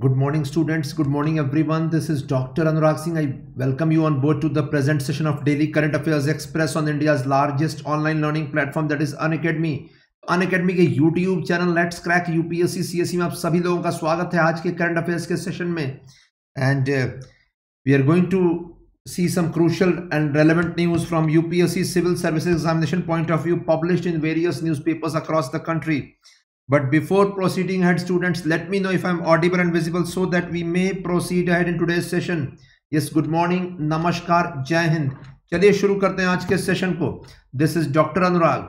Good morning, students. Good morning, everyone. This is Dr. Anurag Singh. I welcome you on board to the present session of Daily Current Affairs Express on India's largest online learning platform, that is Unacademy. Unacademy के YouTube channel, let Let's Crack UPSC CSE में आप सभी लोगों का स्वागत है आज के करंट अफेयर्स के सेशन में and we are going to see some crucial and relevant news from UPSC Civil Services Examination point of view published in various newspapers across the country. But before proceeding ahead, students, let me know if I'm audible and visible so that we may proceed ahead in today's session. Yes, good morning, namaskar, jai hind. चलिए शुरू करते हैं आज के session को this is doctor Anurag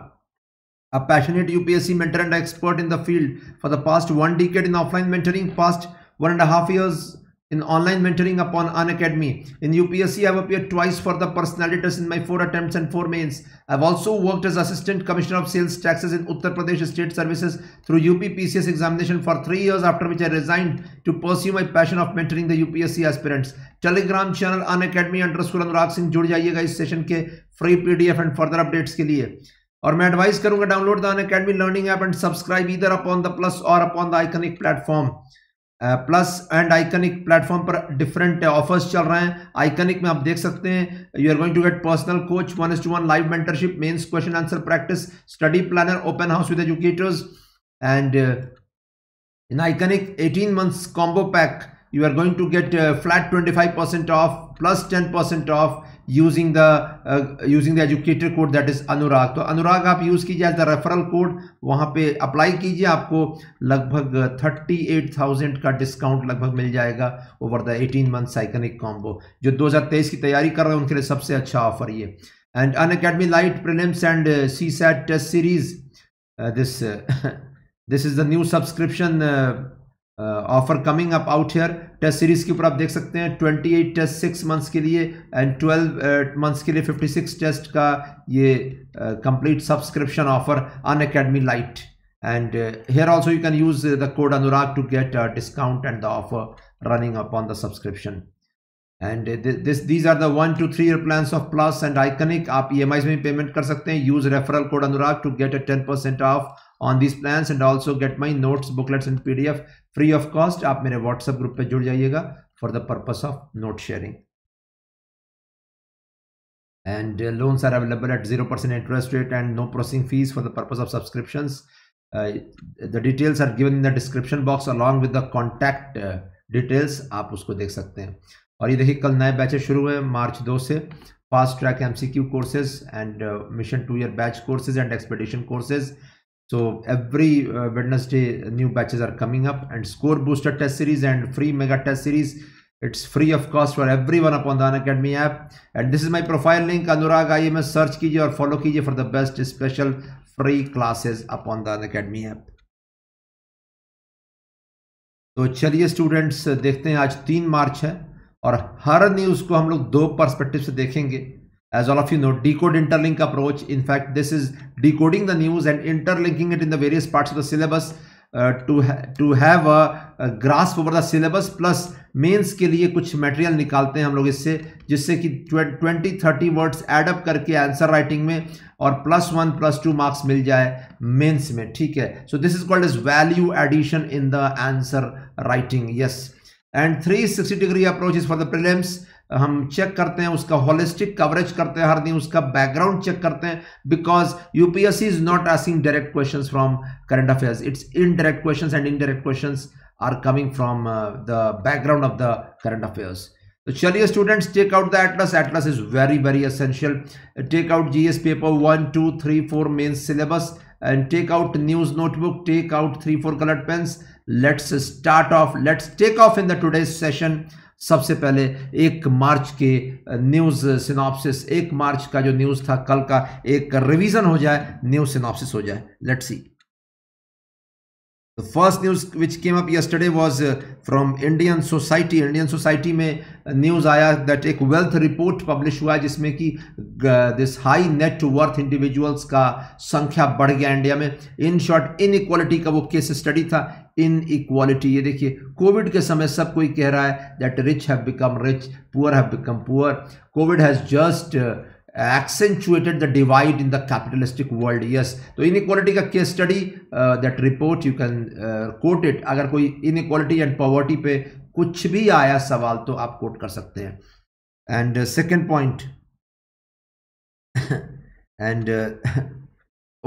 a passionate UPSC mentor and expert in the field for the past one decade in offline mentoring past one and half years in online mentoring upon An Academy. In UPSC, I've appeared twice for the personality test in my four attempts and four mains. I've also worked as Assistant Commissioner of Sales Taxes in Uttar Pradesh State Services through UPPCS examination for three years after which I resigned to pursue my passion of mentoring the UPSC aspirants. Telegram channel Unacademy underscore Anurag Singh जुड़ जाइएगा इस session के free PDF and further updates ke liye. और मैं advice करूंगा download the Unacademy learning app and subscribe इधर upon the plus और upon the iconic platform plus and iconic platform पर डिफरेंट ऑफर्स uh, चल रहे हैं आइकनिक में आप देख सकते हैं you are going to get personal coach one is to one live mentorship mains question answer practice study planner open house with educators and in iconic 18 months combo pack you are going to get flat flat 25% plus ten 10% off using the uh, using the educator code that is anurag तो anurag आप use कीजिए as the referral code वहाँ पे apply कीजिए आपको लगभग 38,000 का discount लगभग मिल जाएगा over the 18 month cyclonic combo जो 2023 की तैयारी कर रहे हैं उनके लिए सबसे अच्छा offer ये and an academy light prelims and uh, csat test series uh, this uh, this is the new subscription offer coming up out here test series के ऊपर आप देख सकते हैं 28 टेस्ट सिक्स मंथ्स के लिए एंड 12 मंथ्स के लिए 56 टेस्ट का ये complete subscription offer Unacademy lite and here also you can use the code Anurag to get discount and the offer running upon the subscription and this these are the two three year plan of plus and iconic आप e e M में भी payment कर सकते हैं use referral code Anurag to get a ten percent off on this plans and also get my notes booklets and P free of cost आप मेरे WhatsApp group पर जुड़ जाइएगा for the purpose of note sharing and uh, loans are available at 0% interest rate and no processing fees for the purpose of subscriptions uh, the details are given in the description box along with the contact uh, details आप उसको देख सकते हैं और ये देखिए कल नए बैचेस शुरू हुए मार्च दो से fast track MCQ courses and mission two year batch courses and expedition courses So every uh, Wednesday, new batches are coming up and score booster test series and free mega test series. It's free of cost for everyone upon the Academy app. And this is my profile link, Anurag IMS. Search कीजिए or follow कीजिए for the best special free classes upon the Academy app. तो चलिए students देखते हैं आज तीन मार्च है और हर न्यूज़ को हम लोग दो पर्सपेक्टिव से देखेंगे As all of you know, decode interlink approach. In fact, this is decoding the news and interlinking it in the various parts of the syllabus uh, to, ha to have a, a grasp over the syllabus plus mains के लिए कुछ material निकालते हैं हम लोग इससे जिससे कि ट्वेंटी थर्टी वर्ड्स एडअप करके आंसर राइटिंग में और plus one plus two marks मिल जाए मेंस में ठीक है so this is called is value addition in the answer writing yes and three sixty degree approach is for the prelims हम check करते हैं उसका होलिस्टिक कवरेज करते हैं हर दिन उसका बैकग्राउंड चेक करते हैं because UPSC is not asking direct question from current affairs it's indirect question and indirect question are coming from the background of the current affairs तो चलिए students take out the atlas atlas is very very essential take out GS paper one two three four main syllabus and take out news notebook take out three four colour pens let's start off let's take off in the today's session सबसे पहले एक मार्च के news synopsis एक मार्च का जो news था कल का एक रिवीजन हो जाए न्यूज़ सिनॉपसिस हो जाए let's see The first news which came up yesterday was uh, from Indian Society. Indian Society में news आया that एक wealth report publish हुआ जिसमें कि uh, this high net worth individuals का संख्या बढ़ गया इंडिया में इन शॉर्ट इनइक्वालिटी का वो केस स्टडी था इन इक्वालिटी ये देखिए कोविड के समय सब कोई कह रहा है that rich have become rich poor have become poor Covid has just accentuated the divide in the capitalistic world yes तो inequality का case study uh, that report you can uh, quote it अगर कोई inequality and poverty पे कुछ भी आया सवाल तो आप कोट कर सकते हैं and second point and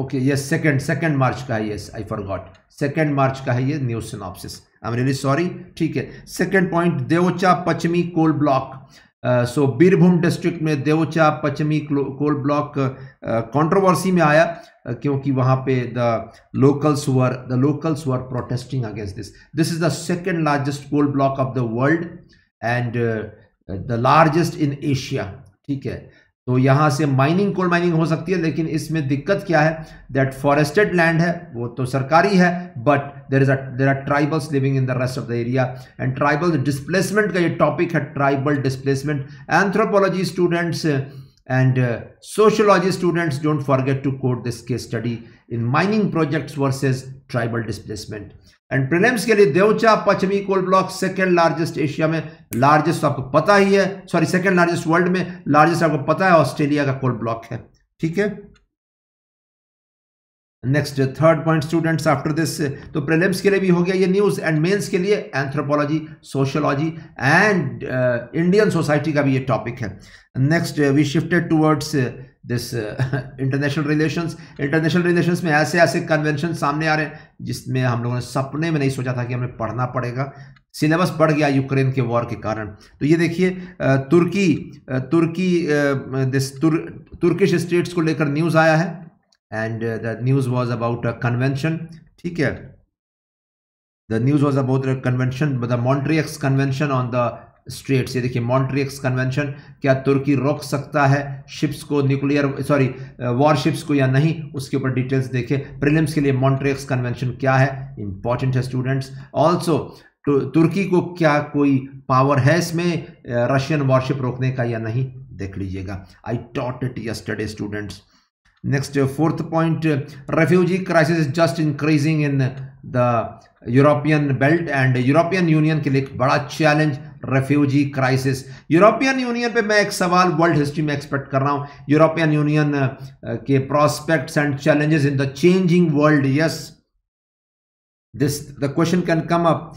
okay yes second second March का है yes I forgot second March का है ये news synopsis I am really sorry ठीक है second point Deocha Paschimi coal block so Birbhum district में Deocha Paschimi coal block controversy में आया uh, क्योंकि वहां पे the locals were the locals were protesting against this this is the second largest coal block of the world and the largest in Asia ठीक है तो यहां से माइनिंग कोल माइनिंग हो सकती है लेकिन इसमें दिक्कत क्या है दैट फॉरेस्टेड लैंड है वो तो सरकारी है but there is there are tribals living in the rest of the area and tribal displacement का ये टॉपिक है tribal displacement anthropology students And uh, sociology students don't forget to quote this case study in mining projects versus tribal displacement. And prelims के लिए Deocha Paschimi coal block second largest Asia में largest आपको पता ही है सॉरी सेकेंड लार्जेस्ट वर्ल्ड में largest आपको pata hai australia ka coal block hai theek hai next third point students after this तो प्रेलिम्स के लिए भी हो गया ये न्यूज़ एंड मेंस के लिए anthropology sociology and Indian society का भी ये टॉपिक है next we shifted towards this international relations international relations में ऐसे ऐसे कन्वेंशन सामने आ रहे हैं जिसमें हम लोगों ने सपने में नहीं सोचा था कि हमें पढ़ना पड़ेगा सिलेबस बढ़ गया यूक्रेन के वॉर के कारण तो ये देखिए तुर्की तुर्की दिस तुर, तुर्किश स्टेट्स को लेकर न्यूज़ आया है and the news was about a convention ठीक है the news was about convention the Montreux convention on the straits ये देखिए मॉन्ट्रियक्स कन्वेंशन क्या तुर्की रोक सकता है शिप्स को न्यूक्लियर सॉरी वॉरशिप्स को या नहीं उसके ऊपर डिटेल्स देखे प्रिलिम्स के लिए मॉन्ट्रियक्स कन्वेंशन क्या है इंपॉर्टेंट है स्टूडेंट्स ऑल्सो तुर्की को क्या कोई पावर है इसमें रशियन uh, वॉरशिप रोकने का या नहीं देख लीजिएगा I taught it yesterday students Next, uh, fourth point, uh, refugee crisis is just increasing in the European belt and European union के लिए एक बड़ा challenge refugee crisis European union पे मैं एक सवाल वर्ल्ड हिस्ट्री में एक्सपेक्ट कर रहा हूँ यूरोपियन यूनियन uh, के prospects and challenges in the changing world yes this the question can come up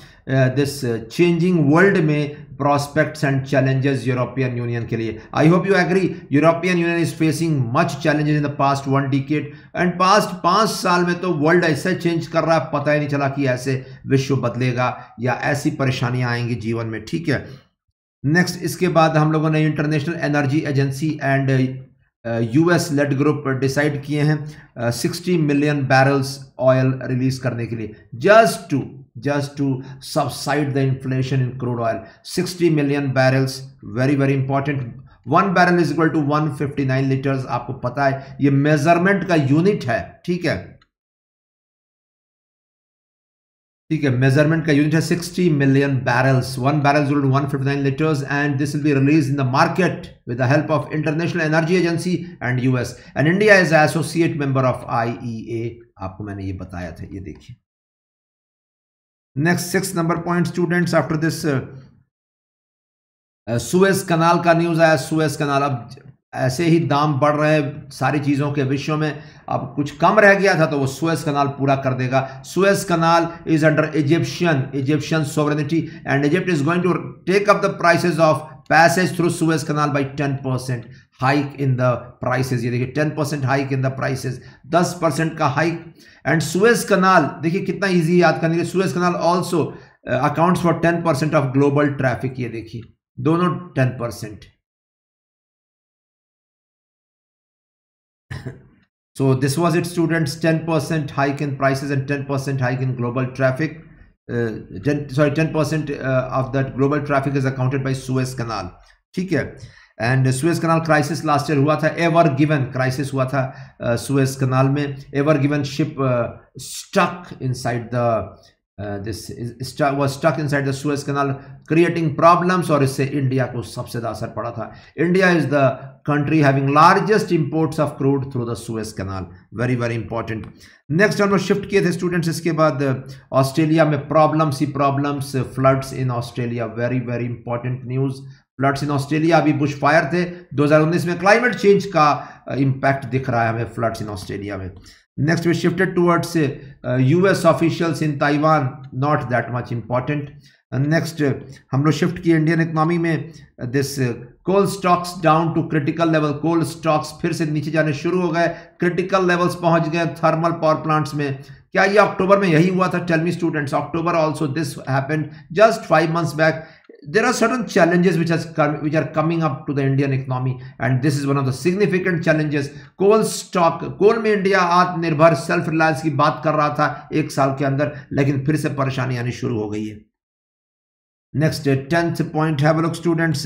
this changing world में prospects and challenges European union के लिए I hope you agree European union is facing much challenges in the past one decade and past पांच साल में तो world ऐसे change कर रहा है पता ही नहीं चला कि ऐसे विश्व बदलेगा या ऐसी परेशानियां आएंगी जीवन में ठीक है नेक्स्ट इसके बाद हम लोगों ने international energy agency and US led group decide किए हैं sixty million barrels oil release करने के लिए just to just to subside the inflation in crude oil sixty million barrels very very important one barrel is equal to one fifty nine litres आपको पता है ये measurement का unit है ठीक है ठीक है मेजरमेंट का यूनिट है 60 million barrels one barrels will 159 litres and this will be release in the market with the help of international energy agency and US and India is associate member of IEA आपको मैंने ये बताया था ये देखिए next six number point students after this Suez canal का news आया Suez कनाल अब ऐसे ही दाम बढ़ रहे हैं सारी चीज़ों के विषयों में अब कुछ कम रह गया था तो वो सुएस कनाल पूरा कर देगा Suez canal is under Egyptian Egyptian sovereignty and Egypt is going to take up the prices of passage through Suez canal by ten percent hike in the prices ये देखिए ten percent hike in the prices दस percent का hike and Suez canal देखिए कितना easy याद करने के Suez canal also accounts for ten percent of global traffic ये देखिए दोनों ten percent so this was it students 10% hike in prices and 10% hike in global traffic. Uh, 10, sorry 10% uh, of that global traffic is accounted by Suez Canal. theek hai and the suez canal crisis last year hua tha ever given crisis hua tha uh, suez canal mein ever given ship uh, stuck inside the uh, this uh, this stuck was stuck inside the Suez Canal, और इससे India को सबसे ज़्यादा असर पड़ा था India is the country having largest imports of crude through the Suez canal very very important next हम लोग शिफ्ट किए थे स्टूडेंट्स इसके बाद ऑस्ट्रेलिया uh, में प्रॉब्लम्स ही problems floods in Australia very very important news floods in Australia अभी bush fire थे 2019 में क्लाइमेट चेंज का इंपैक्ट uh, दिख रहा है हमें फ्लड्स इन ऑस्ट्रेलिया में next we shifted towards U S officials in Taiwan not that much important next हम लोग शिफ्ट किए इंडियन इकोनॉमी में this coal stocks down to critical level coal stocks फिर से नीचे जाने शुरू हो गए क्रिटिकल लेवल्स पहुंच गए थर्मल पावर प्लांट्स में क्या ये अक्टूबर में यही हुआ था tell me students October also this happened just five months back there are sudden challenges which has which are coming up to the indian economy and this is one of the significant challenges coal stock में India आत्मनिर्भर self reliance की बात कर रहा था एक साल के अंदर लेकिन फिर से परेशानी आनी शुरू हो गई है नेक्स्ट टेंथ पॉइंट है लोग स्टूडेंट्स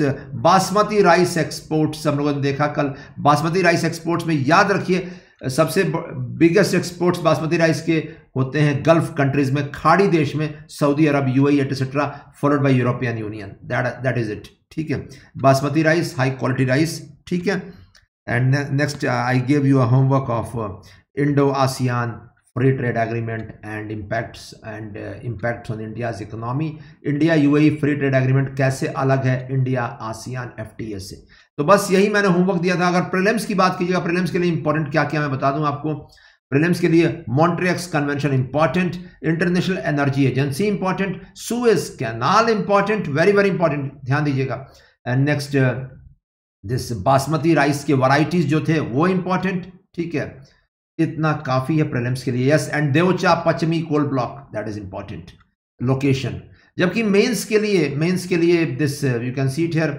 बासमती राइस एक्सपोर्ट्स हम लोगों ने देखा कल बासमती राइस एक्सपोर्ट्स में याद रखिए सबसे बिगेस्ट एक्सपोर्ट्स बासमती राइस के होते हैं गल्फ कंट्रीज में खाड़ी देश में Saudi Arab UAE etcetera followed by European union that that is it ठीक है basmati rice high quality rice ठीक है and next I gave you a homework of Indo ASEAN free trade agreement and impacts and uh, impacts on India's economy. India UAE free trade agreement कैसे अलग है India ASEAN FTA से तो बस यही मैंने होमवर्क दिया था अगर प्रीलिम्स की बात कीजिएगा प्रीलिम्स के लिए इंपॉर्टेंट क्या क्या मैं बता दूं आपको प्रीलिम्स के लिए Montreux convention important international energy agency important Suez canal important very very important ध्यान दीजिएगा and next this basmati rice के वराइटीज जो थे वो इंपॉर्टेंट ठीक है इतना काफी है प्रेलिम्स के लिए yes and Deocha Pachami coal block that is important location जबकि मेंस के लिए मेंस के लिए this you can see it here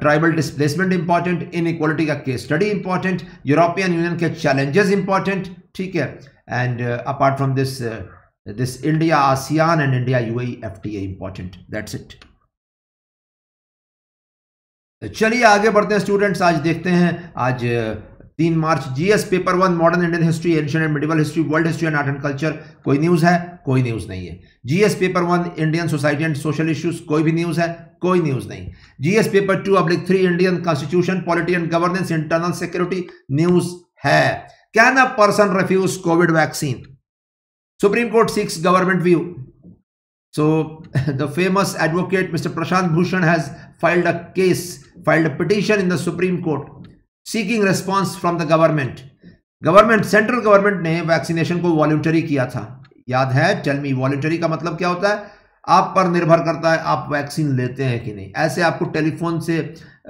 tribal displacement important inequality का case study important European union के चैलेंजेस इंपॉर्टेंट ठीक है and apart from this this India ASEAN and India U I F T important that's it चलिए आगे बढ़ते हैं students आज देखते हैं आज uh, तीन मार्च GS paper one modern Indian history ancient and medieval history world history and art and culture कोई न्यूज है कोई न्यूज नहीं है GS paper one Indian society and social issues कोई भी न्यूज है कोई न्यूज नहीं जीएस पेपर टू अब्लिक three Indian constitution polity and governance internal security news है can a person refuse covid vaccine supreme court seeks government view so the famous advocate mister Prashant Bhushan has filed a case filed petition in the supreme court seeking response from the government government central government ने vaccination को voluntary किया था याद है tell me का मतलब क्या होता है आप पर निर्भर करता है आप वैक्सीन लेते हैं कि नहीं ऐसे आपको टेलीफोन से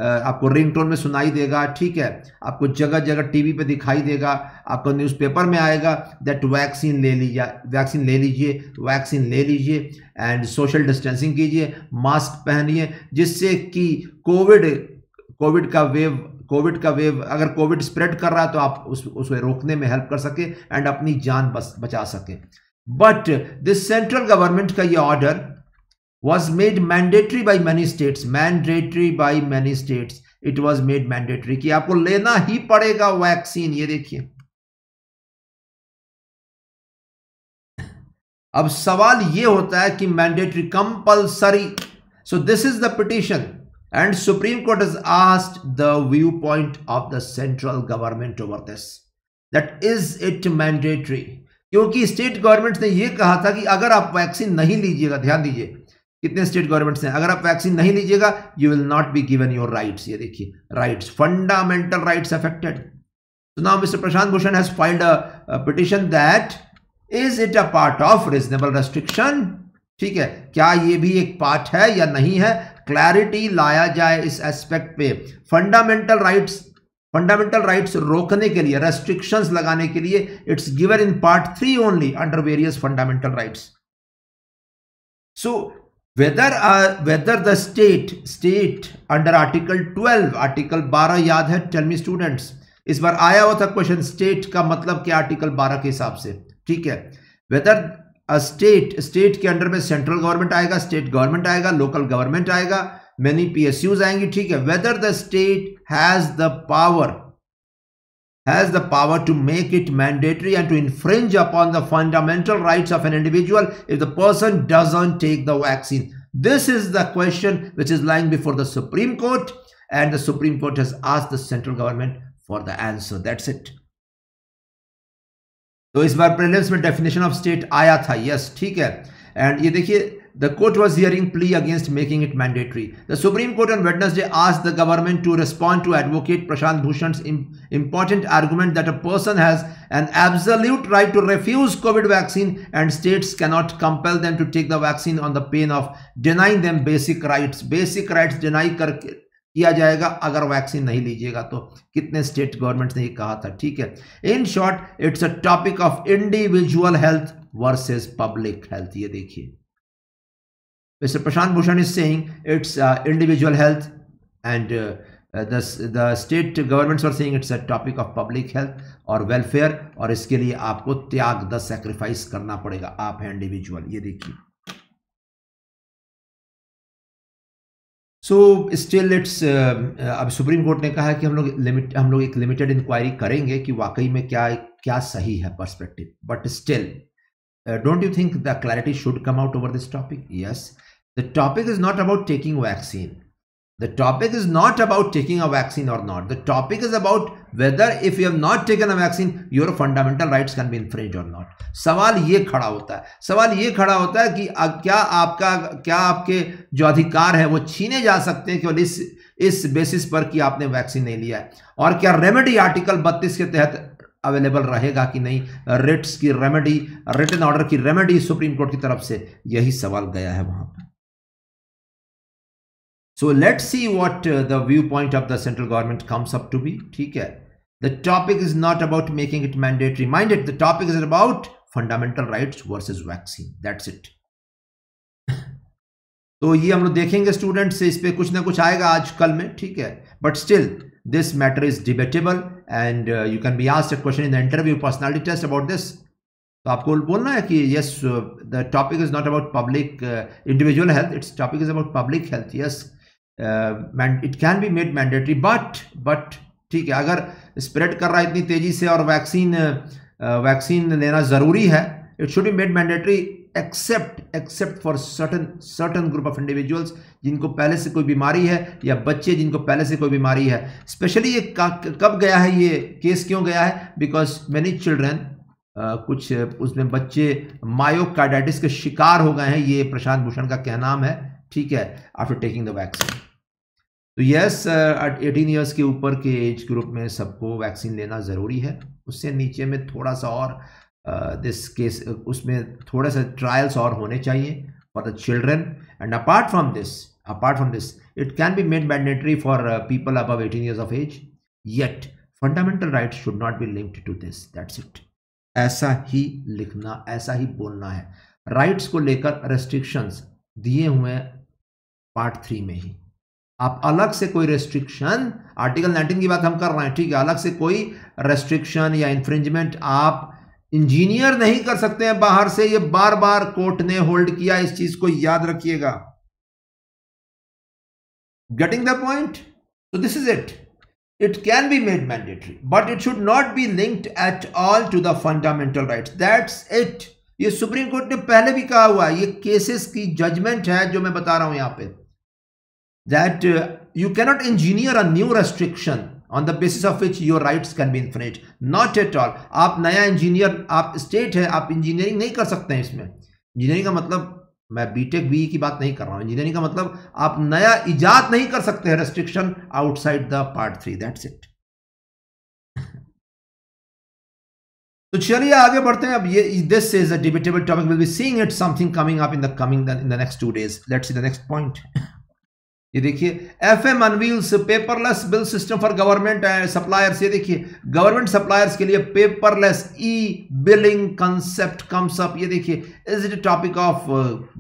आपको रिंगटोन में सुनाई देगा ठीक है आपको जगह जगह टीवी पे दिखाई देगा आपको न्यूज़पेपर में आएगा दैट वैक्सीन ले लीजिए वैक्सीन ले लीजिए वैक्सीन ले लीजिए एंड सोशल डिस्टेंसिंग कीजिए मास्क पहनिए जिससे कि कोविड कोविड का वेव कोविड का वेव अगर कोविड स्प्रेड कर रहा है तो आप उस उसे रोकने में हेल्प कर सके एंड अपनी जान बस बचा सके बट दिस सेंट्रल गवर्नमेंट का ये order was made mandatory by many states mandatory by many states it was made mandatory कि आपको लेना ही पड़ेगा वैक्सीन ये देखिए अब सवाल ये होता है कि mandatory compulsory so this is the petition and supreme court has asked the viewpoint of the central government over this that is it mandatory क्योंकि स्टेट गवर्नमेंट ने यह कहा था कि अगर आप वैक्सीन नहीं लीजिएगा ध्यान दीजिए कितने स्टेट गवर्नमेंट्स ने अगर आप वैक्सीन नहीं लीजिएगा you will not be given your right ये देखिए right fundamental right affected now mister Prashant Bhushan has filed a petition that is it a part of reasonable restriction ठीक है क्या ये भी एक पार्ट है या नहीं है क्लैरिटी लाया जाए इस एस्पेक्ट पे फंडामेंटल राइट्स फंडामेंटल राइट्स रोकने के लिए रेस्ट्रिक्शंस लगाने के लिए it's given in part three only under various fundamental rights so whether whether the state state under article twelve 12 बारह 12 याद है tell स्टूडेंट्स इस बार आया हुआ था क्वेश्चन स्टेट का मतलब क्या आर्टिकल 12 के हिसाब से ठीक है वेदर स्टेट स्टेट के अंडर में सेंट्रल गवर्नमेंट आएगा स्टेट गवर्नमेंट आएगा लोकल गवर्नमेंट आएगा मैनी पीएसयूज आएंगी ठीक है whether the state has the power has the power to make it mandatory and to infringe upon the fundamental rights of an individual if the person doesn't take the vaccine. This is the question which is lying before the Supreme Court and the Supreme Court has asked the central government for the answer. That's it. तो इस बार prelims में definition of state आया था yes ठीक है and ये देखिए the court was hearing plea against making it mandatory the supreme court on day आज the government to respond to advocate Prashant Bhushan important argument that a person has an absolute right to refuse covid vaccine and states cannot compel them to take the vaccine on the pain of denying them basic rights basic rights deny करके किया जाएगा अगर vaccine नहीं लीजिएगा तो कितने state governments ने ये कहा था ठीक है in short it's a topic of individual health versus public health ये देखिए mister Prashant Bhushan is saying it's individual health and the state governments are saying it's a topic of public health और welfare और इसके लिए आपको त्याग द सेक्रीफाइस करना पड़ेगा आप हैं इंडिविजुअल ये देखिए सो स्टिल इट्स अब सुप्रीम कोर्ट ने कहा कि हम लोग लिमिट हम लोग एक लिमिटेड इंक्वायरी करेंगे कि वाकई में क्या क्या सही है perspective but still don't you think the clarity should come out over this topic yes the topic is not about taking vaccine The topic is not about taking a vaccine or not. The topic is about whether if you have not taken a vaccine, your fundamental rights can be infringed or not. सवाल ये खड़ा होता है सवाल ये खड़ा होता है कि क्या आपका क्या आपके जो अधिकार है वो छीने जा सकते हैं केवल इस इस बेसिस पर कि आपने वैक्सीन नहीं लिया है और क्या रेमेडी आर्टिकल 32 के तहत अवेलेबल रहेगा कि नहीं रिट्स की रेमेडी रिटर्न ऑर्डर की रेमेडी सुप्रीम कोर्ट की तरफ से यही सवाल गया है वहां पर So let's see what uh, the viewpoint of the central government comes up to be. Okay. The topic is not about making it mandatory. Mind it, the topic is about fundamental rights versus vaccine. That's it. So ये हम लोग देखेंगे students इस पे कुछ ना कुछ आएगा आज कल में ठीक है but still this matter is debatable and you can be asked a question in the interview personality test about this तो आपको बोलना है कि yes the topic is not about public individual health it's topic is it can be made mandatory but but ठीक है अगर spread कर रहा है इतनी तेज़ी से और वैक्सीन वैक्सीन uh, uh, लेना ज़रूरी है it should be made mandatory except except for certain certain group of individuals जिनको पहले से कोई बीमारी है या बच्चे जिनको पहले से कोई बीमारी है स्पेशली ये कब गया है ये केस क्यों गया है बिकॉज मैनी चिल्ड्रेन कुछ उसमें बच्चे मायोकार्डाइटिस के शिकार हो गए हैं ये प्रशांत भूषण का कहनाम है ठीक है आफ्टर टेकिंग द वैक्सीन तो यस एटीन ईयर्स के ऊपर के एज ग्रुप में सबको वैक्सीन लेना ज़रूरी है उससे नीचे में थोड़ा सा और दिस uh, केस उसमें थोड़ा सा ट्रायल्स और होने चाहिए for the children and apart from this apart from this it can be made mandatory for people above eighteen years of age yet fundamental right should not be linked to this that's it ऐसा ही लिखना ऐसा ही बोलना है rights को लेकर restrictions दिए हुए पार्ट थ्री में ही आप अलग से कोई रेस्ट्रिक्शन आर्टिकल 19 की बात हम कर रहे हैं ठीक है अलग से कोई रेस्ट्रिक्शन या इन्फ्रिंजमेंट आप इंजीनियर नहीं कर सकते हैं बाहर से ये बार बार कोर्ट ने होल्ड किया इस चीज को याद रखिएगा गेटिंग द पॉइंट तो this is it it can be made mandatory but it should not be linked at all to the fundamental right that's it ये सुप्रीम कोर्ट ने पहले भी कहा हुआ है ये केसेस की जजमेंट है जो मैं बता रहा हूं यहां पर that uh, you cannot engineer a new restriction on the basis of which your rights can be infringed not at all aap naya engineer aap state hai aap engineering nahi kar sakte hain isme engineering ka matlab मैं BTech B की बात नहीं कर रहा हूं engineering का मतलब आप नया इजाद नहीं कर सकते हैं restriction outside the part three that's it तो चलिए आगे बढ़ते हैं अब ये this is a debatable topic will be seeing it something coming up in the coming in the next two days let's see the next point ये देखिए F M unveils paperless bill system for government suppliers ये देखिए government suppliers के लिए paperless e billing concept comes up ये देखिए is it topic of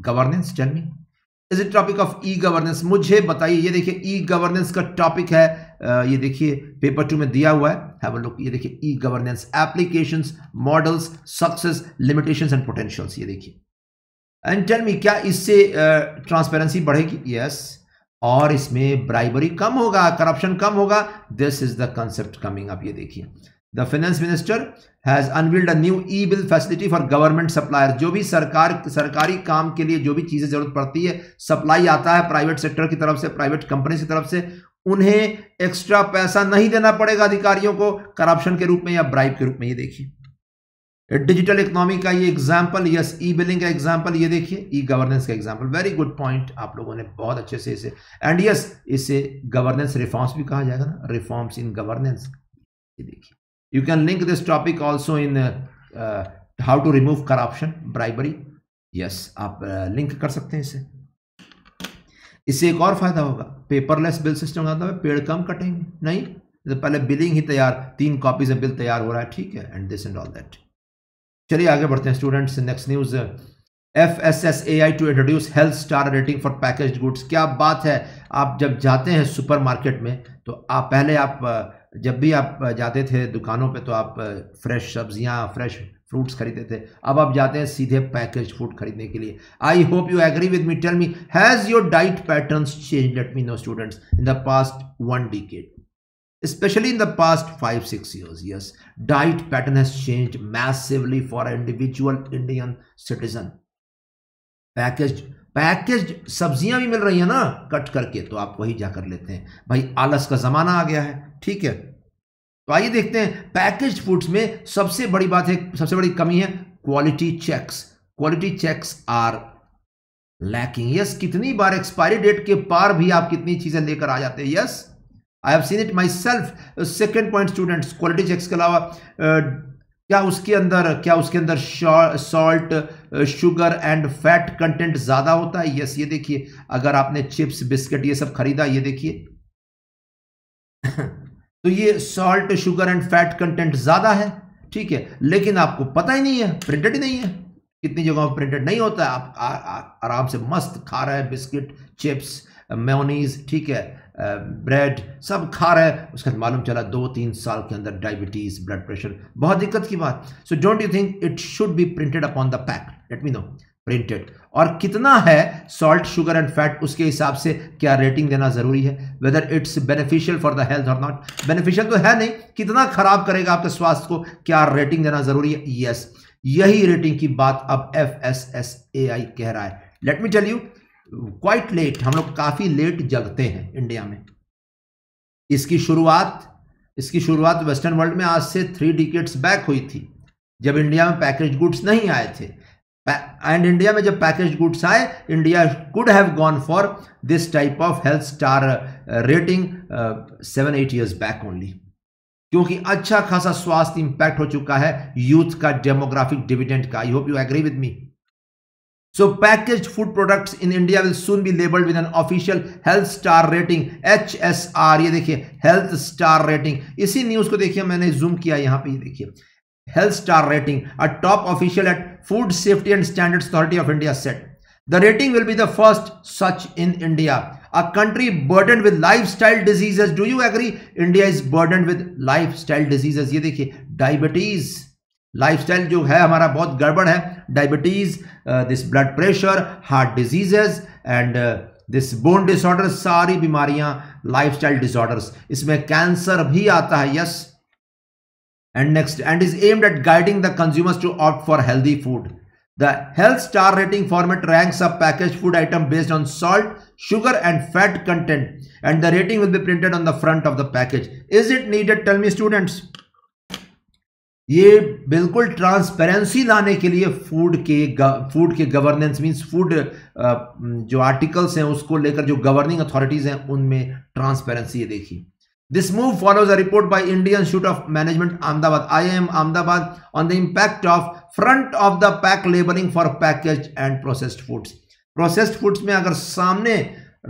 governance जर्मी is it topic of e governance मुझे बताइए ये देखिए ई गवर्नेंस का टॉपिक है uh, ये देखिए पेपर टू में दिया हुआ है लुक ये देखिए e governance applications models success limitations and potentials ये देखिए एंड टेल मी क्या इससे ट्रांसपेरेंसी uh, बढ़ेगी यस yes. और इसमें ब्राइबरी कम होगा करप्शन कम होगा this is the concept coming up ये देखिए the finance minister has unveiled a new e bill facility for government supplier जो भी सरकार सरकारी काम के लिए जो भी चीजें जरूरत पड़ती है सप्लाई आता है प्राइवेट सेक्टर की तरफ से प्राइवेट कंपनी की तरफ से उन्हें एक्स्ट्रा पैसा नहीं देना पड़ेगा अधिकारियों को करप्शन के रूप में या ब्राइब के रूप में ये देखिए डिजिटल इकोनॉमी का ये एग्जाम्पल यस ई बिलिंग का एग्जाम्पल ये देखिए ई गवर्नेंस का एग्जाम्पल वेरी गुड पॉइंट आप लोगों ने बहुत अच्छे से इसे एंड यस इसे गवर्नेंस रिफॉर्म्स भी कहा जाएगा ना रिफॉर्म्स इन गवर्नेंस ये देखिए you can link this topic also in how to remove corruption bribery yes आप लिंक uh, कर सकते हैं इसे इससे एक और फायदा होगा पेपरलेस बिल सिस्टम का मतलब पेड़ कम कटेंगे नहीं तो पहले बिलिंग ही तैयार तीन कॉपीज बिल तैयार हो रहा है ठीक है and this and all that चलिए आगे बढ़ते हैं students next news F S S A I to introduce health star rating for package goods क्या बात है आप जब जाते हैं सुपर मार्केट में तो आप पहले आप जब भी आप जाते थे दुकानों पे तो आप फ्रेश सब्जियां फ्रेश फ्रूट्स खरीदते थे अब आप जाते हैं सीधे पैकेज फूड खरीदने के लिए I hope you agree with me tell me has your diet pattern change let me know students in the past one decade especially in the past 5 6 years yes diet pattern has changed massively for an individual indian citizen packaged package सब्जियां भी मिल रही है ना cut करके तो आप वही जाकर लेते हैं भाई आलस का ज़माना आ गया है ठीक है तो आइए देखते हैं पैकेज फूड्स में सबसे बड़ी बात है सबसे बड़ी कमी है quality checks quality checks are lacking yes कितनी बार एक्सपायरी डेट के पार भी आप कितनी चीज़ें लेकर आ जाते हैं yes I have seen it myself second point student quality checks के अलावा क्या उसके अंदर क्या उसके अंदर salt sugar and fat content ज़्यादा होता है यस ये देखिए अगर आपने चिप्स बिस्किट ये सब खरीदा ये देखिए तो ये salt sugar and fat content ज़्यादा है ठीक है लेकिन आपको पता ही नहीं है प्रिंटेड ही नहीं है कितनी जगह प्रिंटेड नहीं होता है आप आराम से मस्त खा रहे हैं बिस्किट चिप्स मेयोनीज ठीक है ब्रेड सब खा रहा है उसके बाद मालूम चला दो तीन साल के अंदर डायबिटीज़ ब्लड प्रेशर बहुत दिक्कत की बात so don't you think it should be printed upon the pack let me know printed और कितना है सॉल्ट शुगर एंड फैट उसके हिसाब से क्या रेटिंग देना जरूरी है whether it's beneficial for the health or not beneficial तो है नहीं कितना खराब करेगा आपके स्वास्थ्य को क्या रेटिंग देना जरूरी है यस yes. यही रेटिंग की बात अब F S S A I कह रहा है let me tell you quite late हम लोग काफ़ी लेट जगते हैं इंडिया में इसकी शुरुआत इसकी शुरुआत वेस्टर्न वर्ल्ड में आज से थ्री डिकेट्स बैक हुई थी जब इंडिया में पैकेज गुड्स नहीं आए थे एंड इंडिया में जब पैकेज गुड्स आए India could have gone for this type of health star rating seven eight years back only क्योंकि अच्छा खासा स्वास्थ्य इंपैक्ट हो चुका है यूथ का डेमोग्राफिक डिविडेंट का I hope you agree with me So packaged food products in India will soon be labeled with an official health star rating HSR ये देखिए health star rating इसी न्यूज को देखिए मैंने जूम किया यहाँ पे ये देखिए health star rating a top official at Food Safety and Standards Authority of India said the rating will be the first such in India a country burdened with lifestyle diseases do you agree India is burdened with lifestyle diseases ये देखिए diabetes lifestyle जो है हमारा बहुत गड़बड़ है diabetes this blood pressure heart diseases and this bone disorder सारी बीमारियां लाइफस्टाइल डिसऑर्डर्स इसमें कैंसर भी आता है yes and next and is aimed at guiding the consumers to opt for healthy food the health star rating format ranks a package food item based on salt sugar and fat content and the rating will be printed on the front of the package is it needed tell me students ये बिल्कुल transparency लाने के लिए food के food के governance means food जो articles हैं उसको लेकर जो गवर्निंग अथॉरिटीज हैं उनमें ट्रांसपेरेंसी ये देखी this move follows a report by Indian Institute of Management Ahmedabad I M Ahmedabad on the impact of front of the pack labelling for package and processed foods processed foods में अगर सामने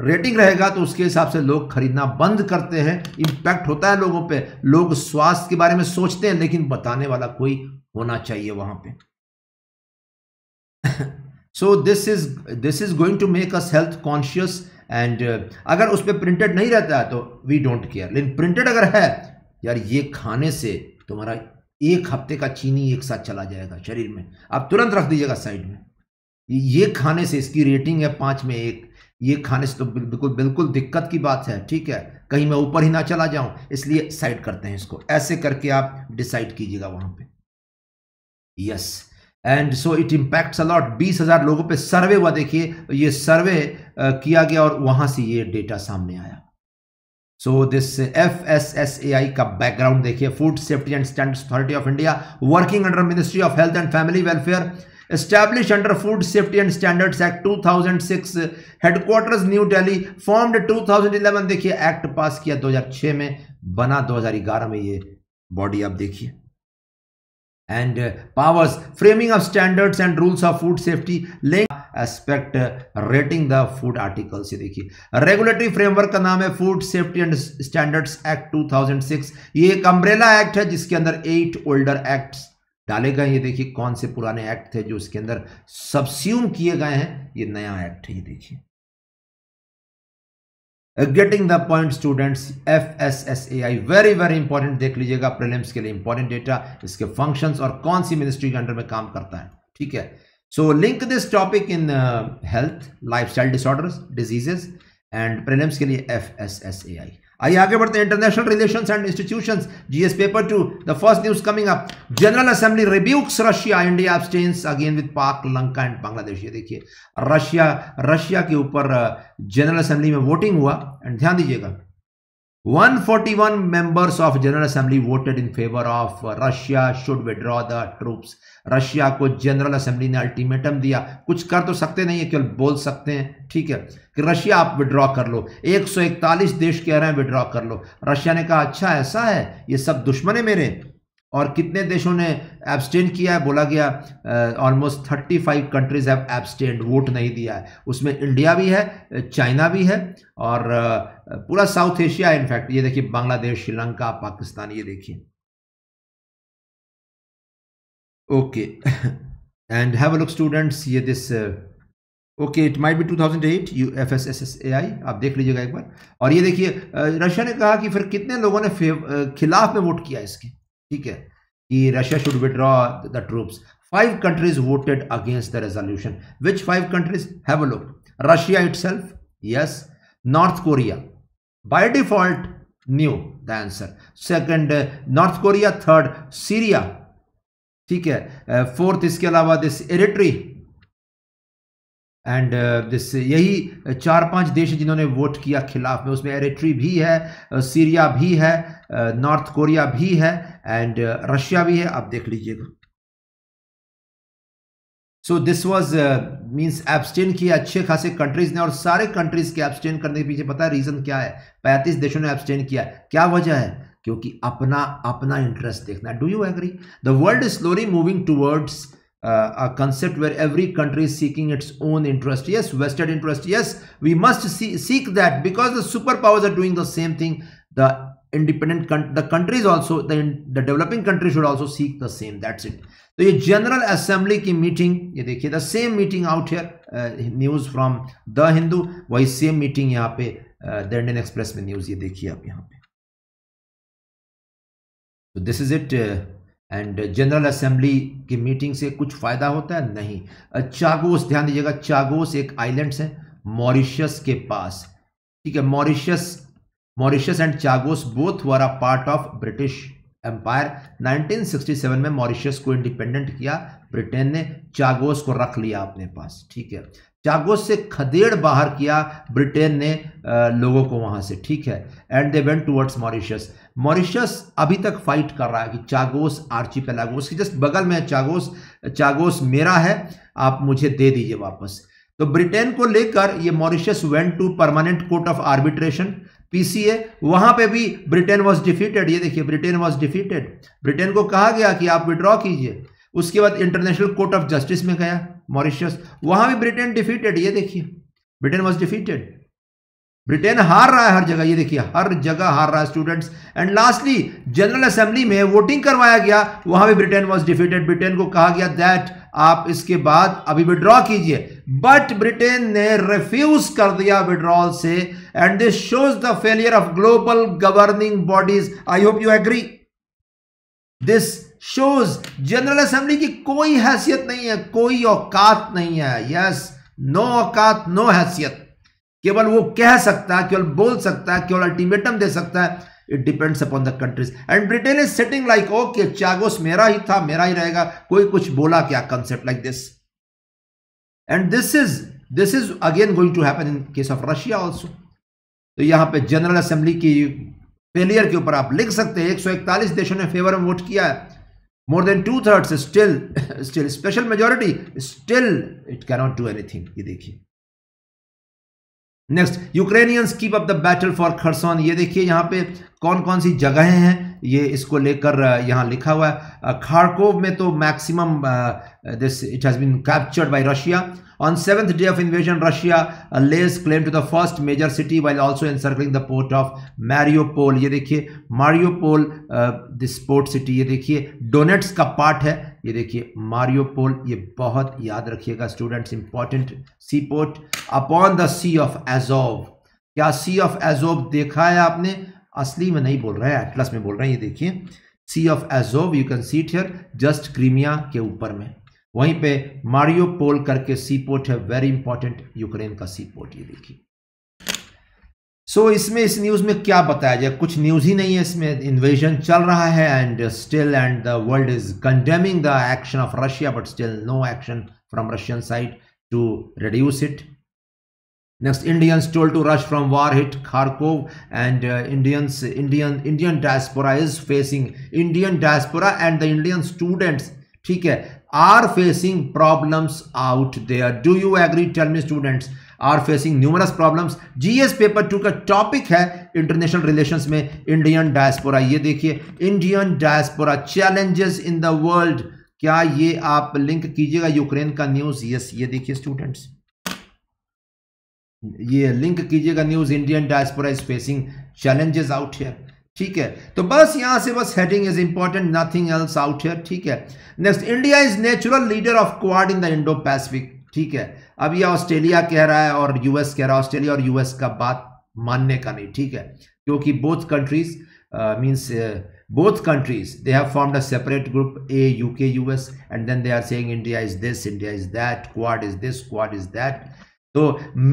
rating रहेगा तो उसके हिसाब से लोग खरीदना बंद करते हैं इंपैक्ट होता है लोगों पे लोग स्वास्थ्य के बारे में सोचते हैं लेकिन बताने वाला कोई होना चाहिए वहां पे so this is this is going to make us health conscious and अगर उस पर प्रिंटेड नहीं रहता है तो वी डोंट केयर लेकिन प्रिंटेड अगर है यार ये खाने से तुम्हारा एक हफ्ते का चीनी एक साथ चला जाएगा शरीर में आप तुरंत रख दीजिएगा साइड में ये खाने से इसकी रेटिंग है पांच में एक ये खाने से तो बिल्कुल बिल्कुल दिक्कत की बात है ठीक है कहीं मैं ऊपर ही ना चला जाऊं इसलिए साइड करते हैं इसको ऐसे करके आप डिसाइड कीजिएगा वहां पे yes and so it impacts a lot बीस हजार लोगों पे सर्वे हुआ देखिए ये सर्वे किया गया और वहां से ये डेटा सामने आया so this F S S A I का बैकग्राउंड देखिए food safety and standard authority of India working under ministry of health and family welfare established under Food Safety and Standards Act 2006 headquarters New Delhi formed 2011 देखिए act पास किया 2006 में बना 2011 में ये body आप देखिए and powers framing of standards and rules of food safety लेंग aspect rating the food article से देखिए रेगुलेटरी फ्रेमवर्क का नाम है food safety and standards act 2006 ये एक अम्ब्रेला एक्ट है जिसके अंदर एट ओल्डर एक्ट्स डाले गए ये देखिए कौन से पुराने एक्ट थे जो इसके अंदर सब्स्यूम किए गए हैं ये नया एक्ट है ये देखिए getting the point students F S S A I very very important देख लीजिएगा प्रिलिम्स के लिए इंपॉर्टेंट डेटा इसके फंक्शंस और कौन सी मिनिस्ट्री के अंडर में काम करता है ठीक है so link this topic in health lifestyle disorder diseases and prelims के लिए F S S A I आइए आगे बढ़ते हैं international relations and institutions GS paper two the first news coming up general assembly rebukes Russia India abstains again with Pak Lanka and Bangladesh ये देखिए Russia Russia के ऊपर जनरल uh, असेंबली में voting हुआ एंड ध्यान दीजिएगा 141 members of General Assembly voted in favor of Russia should withdraw the troops. Russia को General Assembly ने ultimatum दिया कुछ कर तो सकते नहीं है केवल बोल सकते हैं ठीक है कि रशिया आप विड्रॉ कर लो 141 देश कह रहे हैं विड्रॉ कर लो रशिया ने कहा अच्छा ऐसा है ये सब दुश्मन है मेरे और कितने देशों ने एब्सटेंड किया है बोला गया almost thirty five countries have abstained vote नहीं दिया है उसमें इंडिया भी है चाइना भी है और पूरा साउथ एशिया इनफैक्ट ये देखिए बांग्लादेश श्रीलंका पाकिस्तान ये देखिए okay and have a look students ये this okay it might be 2008 you F S S S A I आप देख लीजिएगा एक बार और ये देखिए रशिया ने कहा कि फिर कितने लोगों ने खिलाफ में वोट किया इसके ठीक है कि Russia should withdraw the troops five countries voted against the resolution which five countries have a look Russia itself yes North Korea by default new the answer second North Korea third Syria ठीक है fourth uh, इसके अलावा this Eritrea and this uh, यही uh, चार पांच देश जिन्होंने vote किया खिलाफ में उसमें एरेट्री भी है सीरिया uh, भी है नॉर्थ कोरिया भी है एंड रशिया भी है आप देख लीजिएगा so this was means abstain किया अच्छे खासे कंट्रीज ने और सारे कंट्रीज के एब्सटेन करने के पीछे पता है रीजन क्या है पैंतीस देशों ने एब्सटेन किया क्या वजह है क्योंकि अपना अपना इंटरेस्ट देखना do you agree the world is slowly moving towards uh, a concept where every country is seeking its own interest. Yes, vested interest. Yes, we must see, seek that because the superpowers are doing the same thing. The independent con- the countries also the the developing country should also seek the same. That's it. तो ये general meeting. की meeting ये देखिए the same meeting out News from the Hindu. Why same meeting? Here, यहाँ पे the Indian Express में news ये देखिए आप यहाँ एंड जनरल असेंबली की मीटिंग से कुछ फ़ायदा होता है नहीं चागोस ध्यान दीजिएगा चागोस एक आइलैंड्स है मॉरिशस के पास ठीक है Mauritius Mauritius and Chagos both were part of British Empire 1967 में मॉरिशस को इंडिपेंडेंट किया ब्रिटेन ने चागोस को रख लिया अपने पास ठीक है चागोस से खदेड़ बाहर किया ब्रिटेन ने आ, लोगों को वहां से ठीक है and they went towards Mauritius Mauritius अभी तक फाइट कर रहा है कि चागोस आर्ची पेलागोस की जस्ट बगल में चागोस चागोस मेरा है आप मुझे दे दीजिए वापस तो ब्रिटेन को लेकर ये Mauritius went to permanent court of arbitration PCA वहां पे भी ब्रिटेन वाज डिफीटेड ये देखिए ब्रिटेन वाज डिफीटेड ब्रिटेन को कहा गया कि आप विड्रॉ कीजिए उसके बाद इंटरनेशनल कोर्ट ऑफ जस्टिस में गया मॉरिशस वहां भी ब्रिटेन डिफीटेड ये देखिए ब्रिटेन वॉज डिफीटेड ब्रिटेन हार रहा है हर जगह ये देखिए हर जगह हार रहा है students and lastly general assembly में वोटिंग करवाया गया वहां भी ब्रिटेन वॉज डिफीटेड ब्रिटेन को कहा गया दैट आप इसके बाद अभी विड्रॉ कीजिए बट ब्रिटेन ने रिफ्यूज कर दिया विड्रॉल से and this shows the failure of global governing bodies I hope you agree this shows general assembly की कोई हैसियत नहीं है कोई औकात नहीं है यस नो औकात नो हैसियत केवल वो कह सकता है केवल बोल सकता है केवल अल्टीमेटम दे सकता है it depends upon the countries and Britain is setting like okay Chagos मेरा ही था मेरा ही रहेगा कोई कुछ बोला क्या concept like this and this is this is again going to happen in case of Russia also तो यहां पे जनरल असेंबली की फेलियर के ऊपर आप लिख सकते हैं 141 देशों ने फेवर में वोट किया है more than two thirds still still special majority still it cannot do anything ये देखिए next Ukrainians keep up the battle for Kherson ये देखिए यहाँ पे कौन कौन सी जगहें हैं ये इसको लेकर यहाँ लिखा हुआ है खारकोव में तो maximum this it has been captured by Russia On seventh day of invasion, Russia lays claim to the first major city while also encircling the port of Mariupol. ये देखिए Mariupol, दिस पोर्ट सिटी ये देखिए donates का part है ये देखिए Mariupol ये बहुत याद रखिएगा students important sea port upon the sea of Azov क्या सी ऑफ एजोव देखा है आपने असली में नहीं बोल रहे हैं एटलस में बोल रहे हैं ये देखिए sea of Azov you can see it here just Crimea के ऊपर में वहीं पे मारियो पोल करके सी पोर्ट है वेरी इंपॉर्टेंट यूक्रेन का सी पोर्ट ये देखिए सो so, इसमें इस न्यूज़ में क्या बताया जाए कुछ न्यूज़ ही नहीं है इसमें इन्वेजन चल रहा है and still and the world is condemning the action of Russia but still no action from Russian side to reduce it next Indians told to rush from war hit Kharkov and Indian Indian Indian diaspora is facing Indian diaspora and the Indian students ठीक है are facing problems out there do you agree tell me students are facing numerous problems GS paper two का topic है international relation में Indian diaspora ये देखिए Indian diaspora challenges in the world क्या ये आप लिंक कीजिएगा यूक्रेन का न्यूज यस ये देखिए स्टूडेंट्स ये लिंक कीजिएगा news Indian diaspora is facing challenges out here ठीक है तो बस यहां से बस heading is important nothing else out here ठीक है next India is natural leader of Quad in the Indo Pacific ठीक है अब ये ऑस्ट्रेलिया कह रहा है और यूएस कह रहा है ऑस्ट्रेलिया और यूएस का बात मानने का नहीं ठीक है क्योंकि both countries means both countries they have formed a separate group A UK US and then they are saying India is this India is that Quad is this Quad is that तो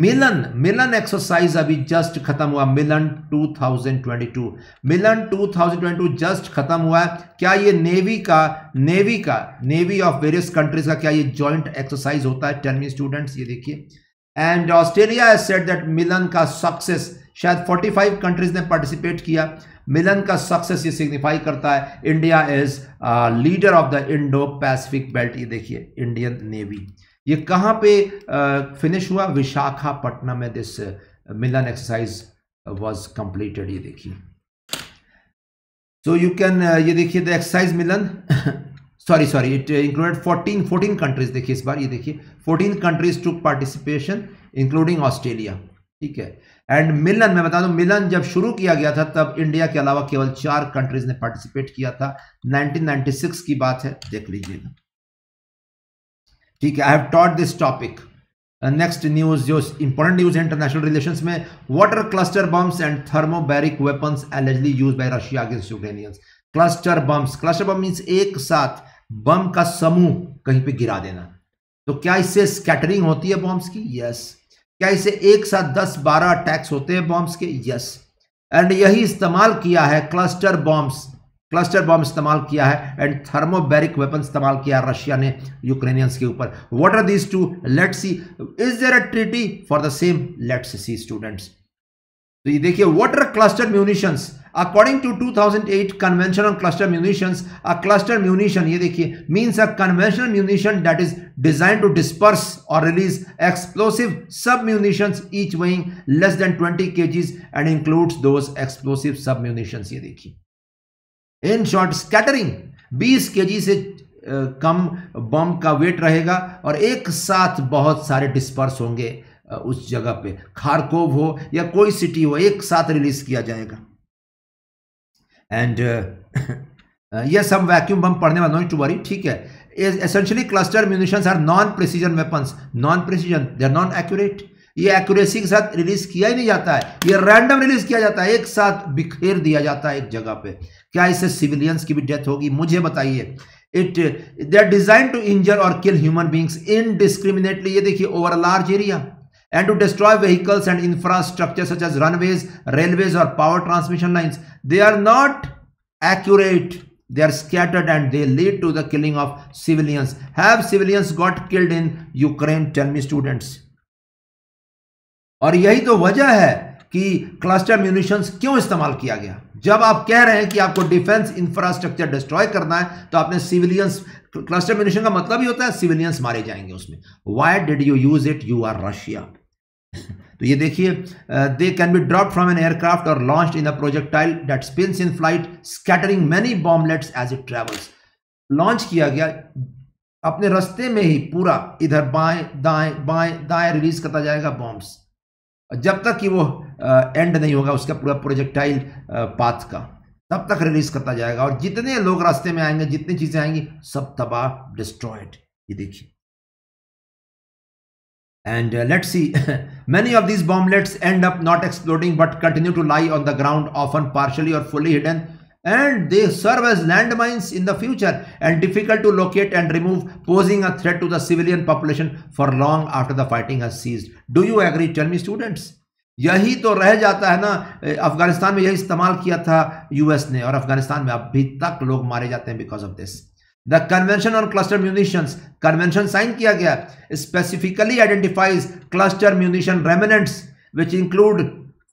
मिलन मिलन exercise अभी just खत्म हुआ मिलन 2022 मिलन 2022 just खत्म हुआ क्या ये navy का navy का नेवी ऑफ वेरियस कंट्रीज का क्या ये जॉइंट एक्सरसाइज होता है टेन मी स्टूडेंट्स ये देखिए and Australia said that Milan का सक्सेस शायद 45 कंट्रीज ने पार्टिसिपेट किया मिलन का सक्सेस ये सिग्निफाई करता है India is leader of the Indo Pacific belt ये देखिए इंडियन नेवी ये कहाँ पे फिनिश हुआ विशाखापट्टनम में this Milan exercise was completed ये देखिए सो यू कैन ये देखिए the exercise Milan sorry sorry it included 14 14 countries देखिए इस बार ये देखिए 14 countries to participation including Australia ठीक है एंड मिलन मैं बता दूं मिलन जब शुरू किया गया था तब इंडिया के अलावा केवल चार कंट्रीज ने पार्टिसिपेट किया था 1996 की बात है देख लीजिएगा ठीक है I have taught this topic next news जो इंपॉर्टेंट न्यूज है इंटरनेशनल रिलेशन में what are cluster bombs and thermobaric weapon allegedly use by Russia against Ukrainians cluster bombs cluster bomb mean एक साथ बम का समूह कहीं पे गिरा देना तो क्या इससे स्कैटरिंग होती है बॉम्ब्स की यस yes. क्या इससे एक साथ दस बारह अटैक्स होते हैं बॉम्ब्स के यस yes. एंड यही इस्तेमाल किया है क्लस्टर बॉम्ब्स क्लस्टर बॉम्ब इस्तेमाल किया है एंड थर्मोबेरिक वेपन इस्तेमाल किया रशिया ने यूक्रेनियंस के ऊपर what are this two let's see is there a treaty for the same let's see students तो ये देखिए what are cluster munitions according to 2008 convention on cluster munitions a cluster munition ये देखिए means a conventional munition that is design to disperse और release explosive sub munitions each weighing less than 20 kgs and includes those explosive sub munitions ये देखिए in short scattering 20 के से कम बम का wait रहेगा और एक साथ बहुत सारे डिस्पर्स होंगे उस जगह पे खारकोव हो या कोई सिटी हो एक साथ रिलीज किया जाएगा एंड यह सब वैक्यूम बम पढ़ने वाला नोट टू वरी ठीक है essentially cluster munitions are non precision weapons non precision they are non accurate ये एक्यूरेसी के साथ रिलीज किया ही नहीं जाता है ये रैंडम रिलीज किया जाता है एक साथ बिखेर दिया जाता है एक जगह पे क्या इससे सिविलियंस की भी डेथ होगी मुझे बताइए it they design to injure और किल ह्यूमन बींग्स इनडिस्क्रिमिनेटली ये देखिए over large area and to destroy vehicles and infrastructure such as runways railways और power transmission line they are not accurate they are scattered and they lead to the killing of civilians have civilians got killed in Ukraine टर्मी students और यही तो वजह है कि cluster munitions क्यों इस्तेमाल किया गया जब आप कह रहे हैं कि आपको डिफेंस इंफ्रास्ट्रक्चर डिस्ट्रॉय करना है तो आपने सिविलियंस क्लस्टर म्यूनिशन का मतलब ही होता है सिविलियंस मारे जाएंगे उसमें why did you use it you are Russia तो ये देखिए they can be drop from an aircraft और launch in a projectile that spin in flight scattering many bomblets as it travels launch किया गया अपने रस्ते में ही पूरा इधर बाएं दाएं बाएं दाएं रिलीज करता जाएगा बॉम्ब्स जब तक कि वो एंड नहीं होगा उसका पूरा प्रोजेक्टाइल पाथ का तब तक रिलीज करता जाएगा और जितने लोग रास्ते में आएंगे जितनी चीजें आएंगी सब तबाह डिस्ट्रॉयड ये देखिए and let see many of these bomblets end up not exploding but continue to lie on the ground often partially और fully hidden and they serve as landmines in the future and difficult to locate and remove, posing a threat to the civilian population for long after the fighting has ceased. Do you agree? Tell me, students. यही तो रह जाता है ना अफगानिस्तान में यही इस्तेमाल किया था यूएस ने और अफगानिस्तान में अभी तक लोग मारे जाते हैं because of this the convention on cluster munition convention sign किया गया specifically identifies cluster munition remnants which include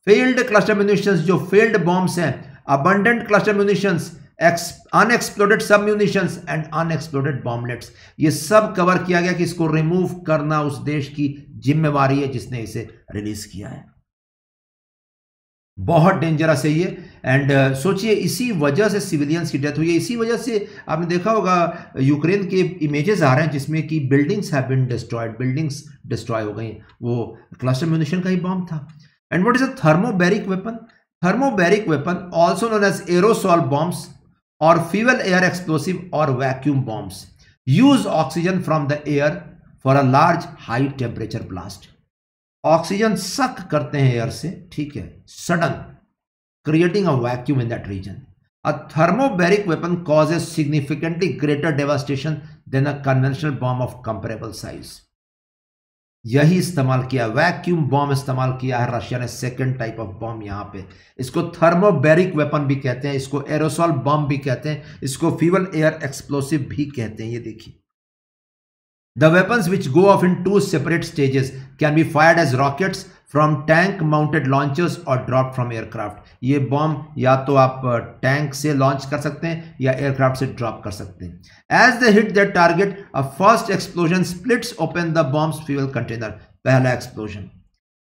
failed cluster munition जो फेल्ड बॉम्ब्स हैं abundant क्लस्टर munitions अनएक्सप्लोडेड सब म्यूनिशंस एंड अनएक्सप्लोडेड बॉम्बलेट्स ये सब कवर किया गया कि इसको रिमूव करना उस देश की जिम्मेवारी है जिसने इसे रिलीज किया है बहुत डेंजरस है ये एंड uh, सोचिए इसी वजह से सिविलियंस की डेथ हुई है इसी वजह से आपने देखा होगा यूक्रेन के इमेजेस आ रहे हैं जिसमें कि buildings have been destroyed buildings destroy हो गई वो क्लस्टर म्यूनिशन का ही बॉम्ब था and what is a thermobaric weapon thermobaric weapon also known as aerosol bombs or fuel air explosive or vacuum bombs use oxygen from the air for a large high temperature blast oxygen suck karte hain air se theek sudden creating a vacuum in that region a thermobaric weapon causes significantly greater devastation than a conventional bomb of comparable size यही इस्तेमाल किया vacuum bomb इस्तेमाल किया है Russia ने second type of bomb यहाँ पे इसको थर्मोबेरिक वेपन भी कहते हैं इसको एरोसॉल बॉम्ब भी कहते हैं इसको फ्यूल एयर एक्सप्लोसिव भी कहते हैं ये देखिए the weapons which go off in two separate stages can be fired as rockets from tank mounted launchers और ड्रॉप फ्रॉम एयरक्राफ्ट ये बॉम्ब या तो आप टैंक uh, से लॉन्च कर सकते हैं या एयरक्राफ्ट से ड्रॉप कर सकते हैं as the hit the target a first explosion splits open the bomb's fuel container पहला explosion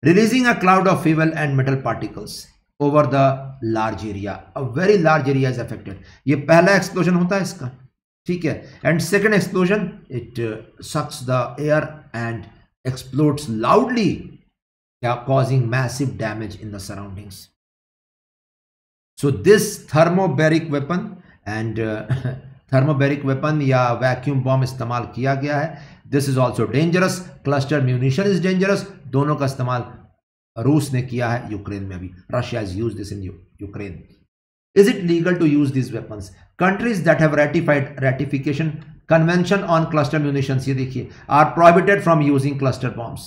releasing a cloud of fuel and metal particles over the large area a very large area is affected ये पहला explosion होता है इसका ठीक है and second explosion it sucks the air and explodes loudly causing massive damage in the surroundings. So this thermobaric weapon and uh, thermobaric weapon या vacuum bomb is किया गया है this is also dangerous cluster munition is dangerous दोनों का इस्तेमाल रूस ने किया है यूक्रेन में भी Russia is it legal to use these weapons countries that have ratified ratification convention on cluster munitions ye dekhiye are prohibited from using cluster bombs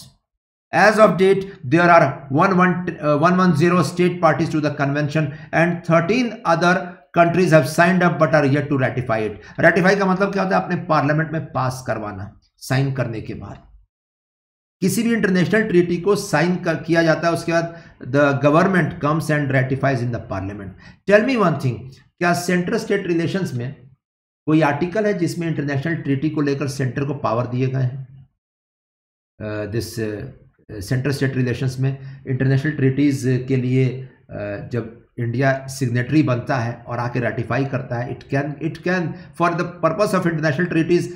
As of date, there are 110, one 110 state parties to the convention and 13 other countries have signed up but are yet to ratify it ratify का मतलब क्या होता है अपने parliament में पास करवाना sign करने के बाद किसी भी इंटरनेशनल ट्रीटी को साइन किया जाता है उसके बाद the government comes and ratifies in the parliament tell me one thing क्या सेंट्रल स्टेट रिलेशन में कोई आर्टिकल है जिसमें इंटरनेशनल ट्रीटी को लेकर सेंटर को पावर दिए गए हैं this uh, central state relations में इंटरनेशनल ट्रीटीज़ के लिए जब इंडिया सिग्नेटरी बनता है और आके रेटिफाई करता है it can it can for the purpose of international treaties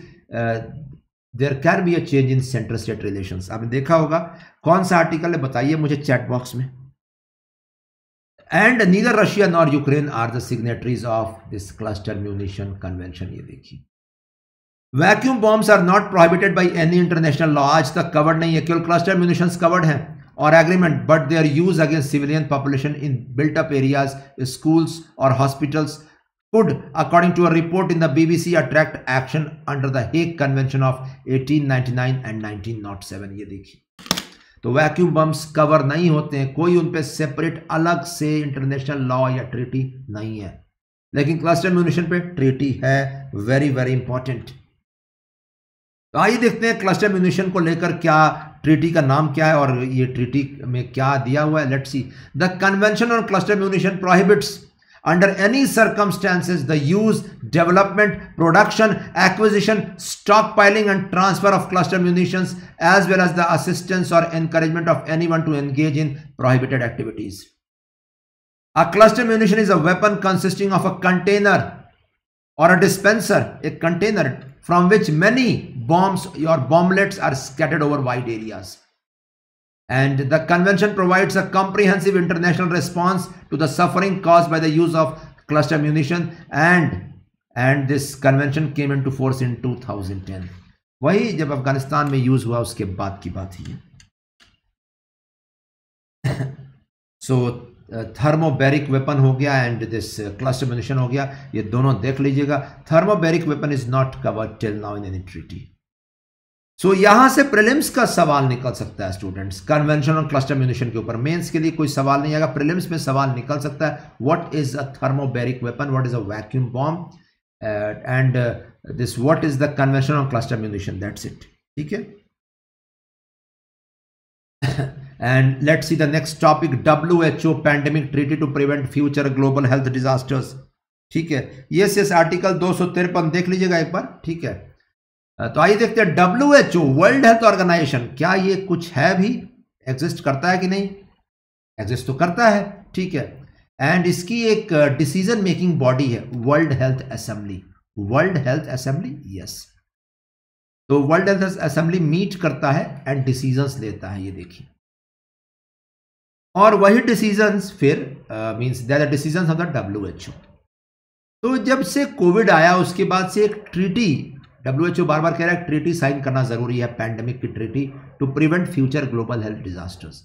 there can be a change in central state relation आपने देखा होगा कौन सा आर्टिकल है बताइए मुझे चैट बॉक्स में and neither Russia nor Ukraine are the signatories of this cluster munition convention ये देखिए vacuum bombs are not prohibited by any international law आज तक कवर्ड नहीं है केवल क्लस्टर म्यूनिशन कवर्ड है और agreement but they are use against civilian population in built up areas schools और hospitals could, according to a report in the BBC, attract action under the of eighteen of nine and nineteen ये देखिए तो vacuum bumps cover नहीं होते हैं कोई उन पर सेपरेट अलग से इंटरनेशनल लॉ या ट्रीटी नहीं है लेकिन क्लस्टर म्यूनिशन पे ट्रीटी है वेरी वेरी इंपॉर्टेंट तो आइए देखते हैं क्लस्टर म्यूनिशन को लेकर क्या ट्रीटी का नाम क्या है और ये ट्रीटी में क्या दिया हुआ है let see the convention on cluster munition prohibits under any circumstances the use development production acquisition stockpiling and transfer of cluster munition as well as the assistance और encouragement of anyone to engage in prohibited activities a cluster munition is a weapon consisting of a container और a dispenser a container from which many bombs, your bomblets are scattered over wide areas. And the convention provides a comprehensive international response to the suffering caused by the use of cluster munition and And this convention came into force in 2010 Why? जब अफगानिस्तान में use हुआ उसके बाद की So, uh, thermobaric weapon so thermobaric weapon हो गया and this cluster munition हो गया ये दोनों देख लीजिएगा thermobaric weapon is not covered till now in any treaty so so, यहां से प्रिलिम्स का सवाल निकल सकता है स्टूडेंट्स कन्वेंशन और क्लस्टर म्यूनिशन के ऊपर मेंस के लिए कोई सवाल नहीं आएगा प्रिलिम्स में सवाल निकल सकता है what is a thermobaric weapon what is a vacuum bomb and this what is the convention और क्लस्टर म्यूनिशन दैट्स इट ठीक है and let see the next topic W H O pandemic treaty to prevent future global health disasters ठीक है yes yes article दो देख लीजिएगा एक बार ठीक है तो आइए देखते हैं W H O World Health Organisation क्या ये कुछ है भी एग्जिस्ट करता है कि नहीं एग्जिस्ट तो करता है ठीक है एंड इसकी एक डिसीजन मेकिंग बॉडी है World Health Assembly World Health Assembly yes तो वर्ल्ड हेल्थ असेंबली मीट करता है एंड डिसीजन लेता है ये देखिए और वही डिसीजन फिर means decision of the W H O तो जब से कोविड आया उसके बाद से एक ट्रीटी डब्ल्यूएचओ बार बार कह रहा है ट्रीटी साइन करना जरूरी है पैंडेमिक की treaty to prevent future global health disasters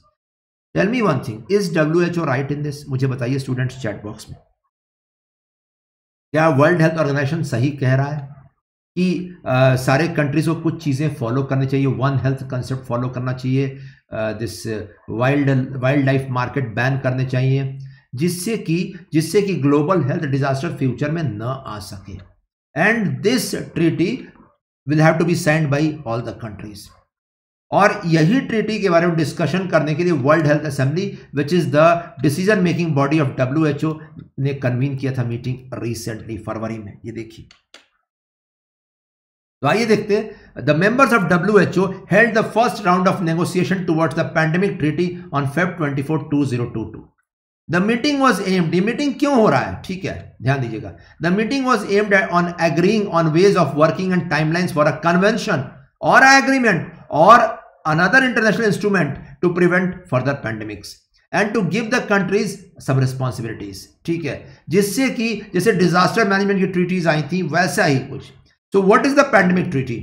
tell me one thing is WHO right in this मुझे बताइए स्टूडेंट्स चैट बॉक्स में क्या वर्ल्ड हेल्थ ऑर्गेनाइजेशन सही कह रहा है कि आ, सारे कंट्रीज को कुछ चीज़ें फॉलो करनी चाहिए वन हेल्थ कंसेप्ट फॉलो करना चाहिए this wild wildlife market ban करने चाहिए जिससे कि जिससे कि ग्लोबल हेल्थ डिजास्टर फ्यूचर में न आ सके and this treaty will have to be signed by all the countries और यही ट्रीटी के बारे में डिस्कशन करने के लिए World Health Assembly which is the decision making body of W H O ने कन्वीन किया था मीटिंग रिसेंटली फरवरी में ये देखिए तो आइए देखते the members of W H O held the first round of negotiation towards the pandemic treaty on Feb twenty four two zero two two the meeting was aimed meeting क्यों हो रहा है ठीक है ध्यान दीजिएगा the meeting was aimed on agreeing on ways of working and line for a convention और agreement और another international instrument to prevent further pandemics and to give the countries सब रिस्पॉन्सिबिलिटीज ठीक है जिससे कि जैसे डिजास्टर मैनेजमेंट की treaties आई थी वैसा ही कुछ so what is the pandemic treaty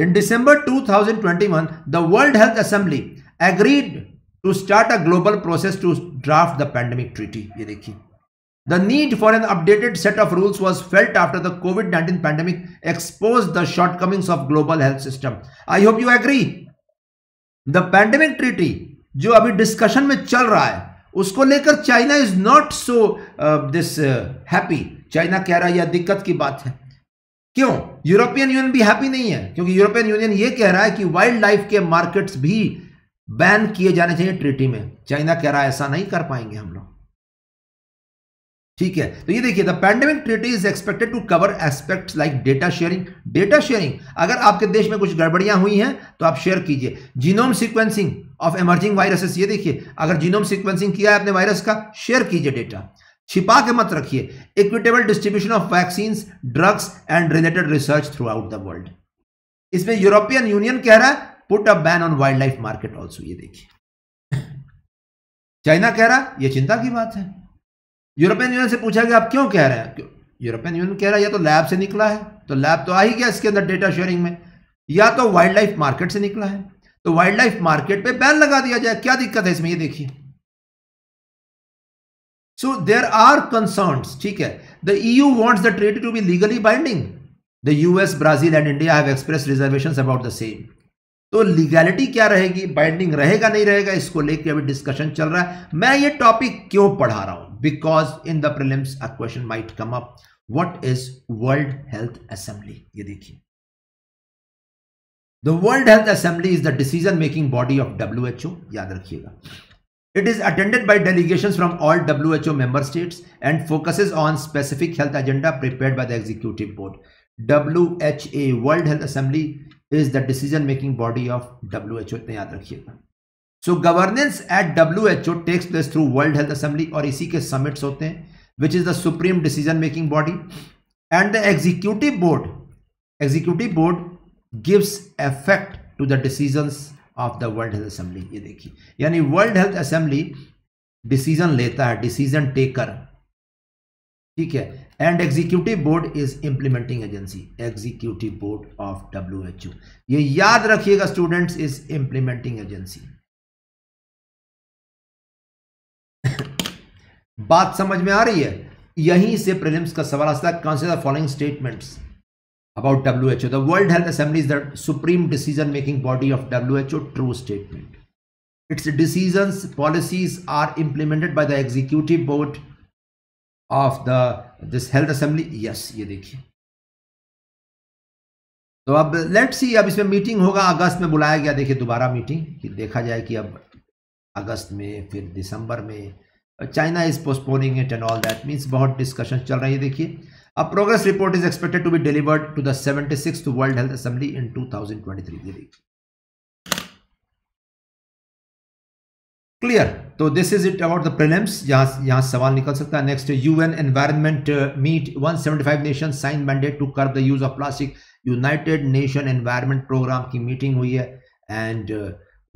in December two thousand twenty one the World Health Assembly agreed to start a global process to draft the pandemic treaty ये देखिए the need for an updated set of rules was felt after the Covid 19 expose exposed the shortcomings of global health system I hope you agree the pandemic treaty जो अभी discussion में चल रहा है उसको लेकर China is not so this happy China कह रहा है यह दिक्कत की बात है क्यों यूरोपियन यूनियन भी हैप्पी नहीं है क्योंकि यूरोपियन यूनियन ये कह रहा है कि वाइल्ड लाइफ के मार्केट्स भी बैन किए जाने चाहिए ट्रीटी में चाइना कह रहा है ऐसा नहीं कर पाएंगे हम लोग ठीक है तो ये देखिए the pandemic treaty is expected to cover aspect like data sharing data sharing अगर आपके देश में कुछ गड़बड़ियां हुई हैं तो आप शेयर कीजिए genome sequencing of emerging viruses ये देखिए अगर जीनोम सिक्वेंसिंग किया है आपने वायरस का शेयर कीजिए डेटा छिपा के मत रखिए equitable distribution of vaccine drugs and related research throughout the world इसमें यूरोपियन यूनियन कह रहा है put a ban on wildlife market also ये देखिए चाइना कह रहा यह चिंता की बात है यूरोपियन यूनियन से पूछा गया आप क्यों कह रहे हैं यूरोपियन यूनियन कह रहा है यह तो लैब से निकला है तो लैब तो आ ही गया इसके अंदर डेटा शेयरिंग में या तो वाइल्ड लाइफ मार्केट से निकला है तो वाइल्ड लाइफ मार्केट पे बैन लगा दिया जाए क्या दिक्कत है इसमें ये देखिए सो देर आर कंसर्न ठीक है the EU wants the trade to be legally binding the US Brazil and India have express reservation about the same तो लीगैलिटी क्या रहेगी बाइंडिंग रहेगा नहीं रहेगा इसको लेके अभी डिस्कशन चल रहा है मैं ये टॉपिक क्यों पढ़ा रहा हूं because in the prelims a question might come up what is World Health Assembly ये देखिए the World Health Assembly is the decision making body of O याद रखिएगा it is delegation from all W H O member state and states on specific health agenda prepare agenda the executive board W H A World Health Assembly is the decision making body of W H O इतना याद रखिएगा so governance at W H O takes place through World Health Assembly और इसी के summits होते हैं which is the supreme decision making body and the executive board executive board gives effect to the decision of the World Health Assembly ये देखिए यानी world Health assembly decision लेता है डिसीजन टेकर ठीक है and executive board is implementing agency executive board of W H O ये याद रखिएगा स्टूडेंट इज इंप्लीमेंटिंग एजेंसी बात समझ में आ रही है यहीं से प्रिलिम्स का सवाल आता है कौन से following statement about W H O the World Health Assembly is the supreme decision making body of W H O true statement its decision policies are implemented by the executive board of the this Health Assembly yes ये देखिए तो अब let see अब इसमें meeting होगा अगस्त में बुलाया गया देखिए दोबारा मीटिंग कि देखा जाए कि अब अगस्त में फिर दिसंबर में China is postponing it and all that means बहुत डिस्कशन चल रही है देखिए अब progress report is expected to be delivered to the seventy six World Health Assembly in two thousand twenty three clear तो this is it about the prelims यहाँ यहाँ सवाल निकल सकता है next U N environment meet 175 nation sign mandate to curb the use of plastic United Nation environment programme की meeting हुई है एंड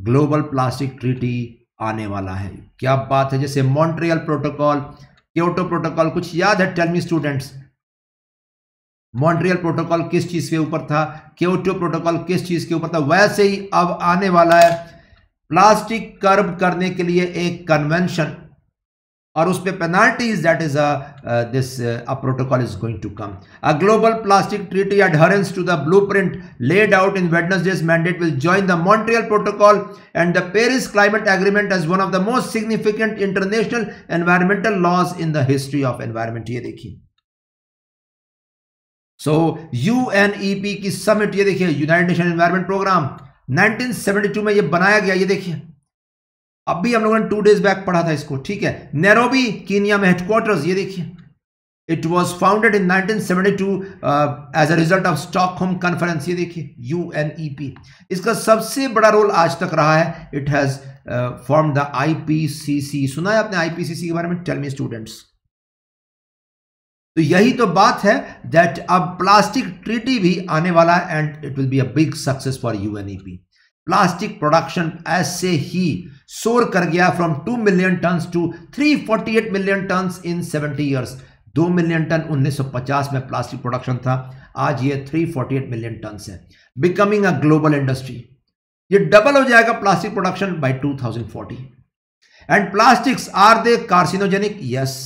ग्लोबल प्लास्टिक ट्रीटी आने वाला है क्या बात है जैसे मॉन्ट्रियल प्रोटोकॉल क्योटो प्रोटोकॉल कुछ याद है टेलमी स्टूडेंट्स मॉन्ट्रियल प्रोटोकॉल किस चीज़ के ऊपर था क्योटो प्रोटोकॉल किस चीज़ के ऊपर था वैसे ही अब आने वाला है प्लास्टिक कर्ब करने के लिए एक कन्वेंशन और उस पर penalties that is this protocol is going to come a global plastic treaty adherence to the blueprint laid out in Wednesday's mandate will join the Montreal protocol and the Paris climate agreement as one of the most significant international environmental laws in the history of environment ये देखिए so you e की summit ये देखिए United Nation environment programme 1972 में ये बनाया गया ये देखिए अब भी हम लोगों ने टू डेज बैक पढ़ा था इसको ठीक है नैरोबी कीनिया में हेडक्वार्टर्स ये देखिए it was founded in 1972 as a result of Stockholm conference ये देखिए यूएनईपी e इसका सबसे बड़ा रोल आज तक रहा है it has form the IPCC सुना है आपने आईपीसीसी के बारे में टेलमी स्टूडेंट्स तो यही तो बात है दैट अब प्लास्टिक ट्रीटी भी आने वाला है and it will be a big success for UNEP plastic production ऐसे ही सोर कर गया from two million ton to three forty eight million ton in seventy years दो मिलियन टन 1950 में प्लास्टिक प्रोडक्शन था आज ये 348 मिलियन टन है बिकमिंग अ ग्लोबल इंडस्ट्री ये डबल हो जाएगा plastic production by 2040 and plastics are they carcinogenic yes yes.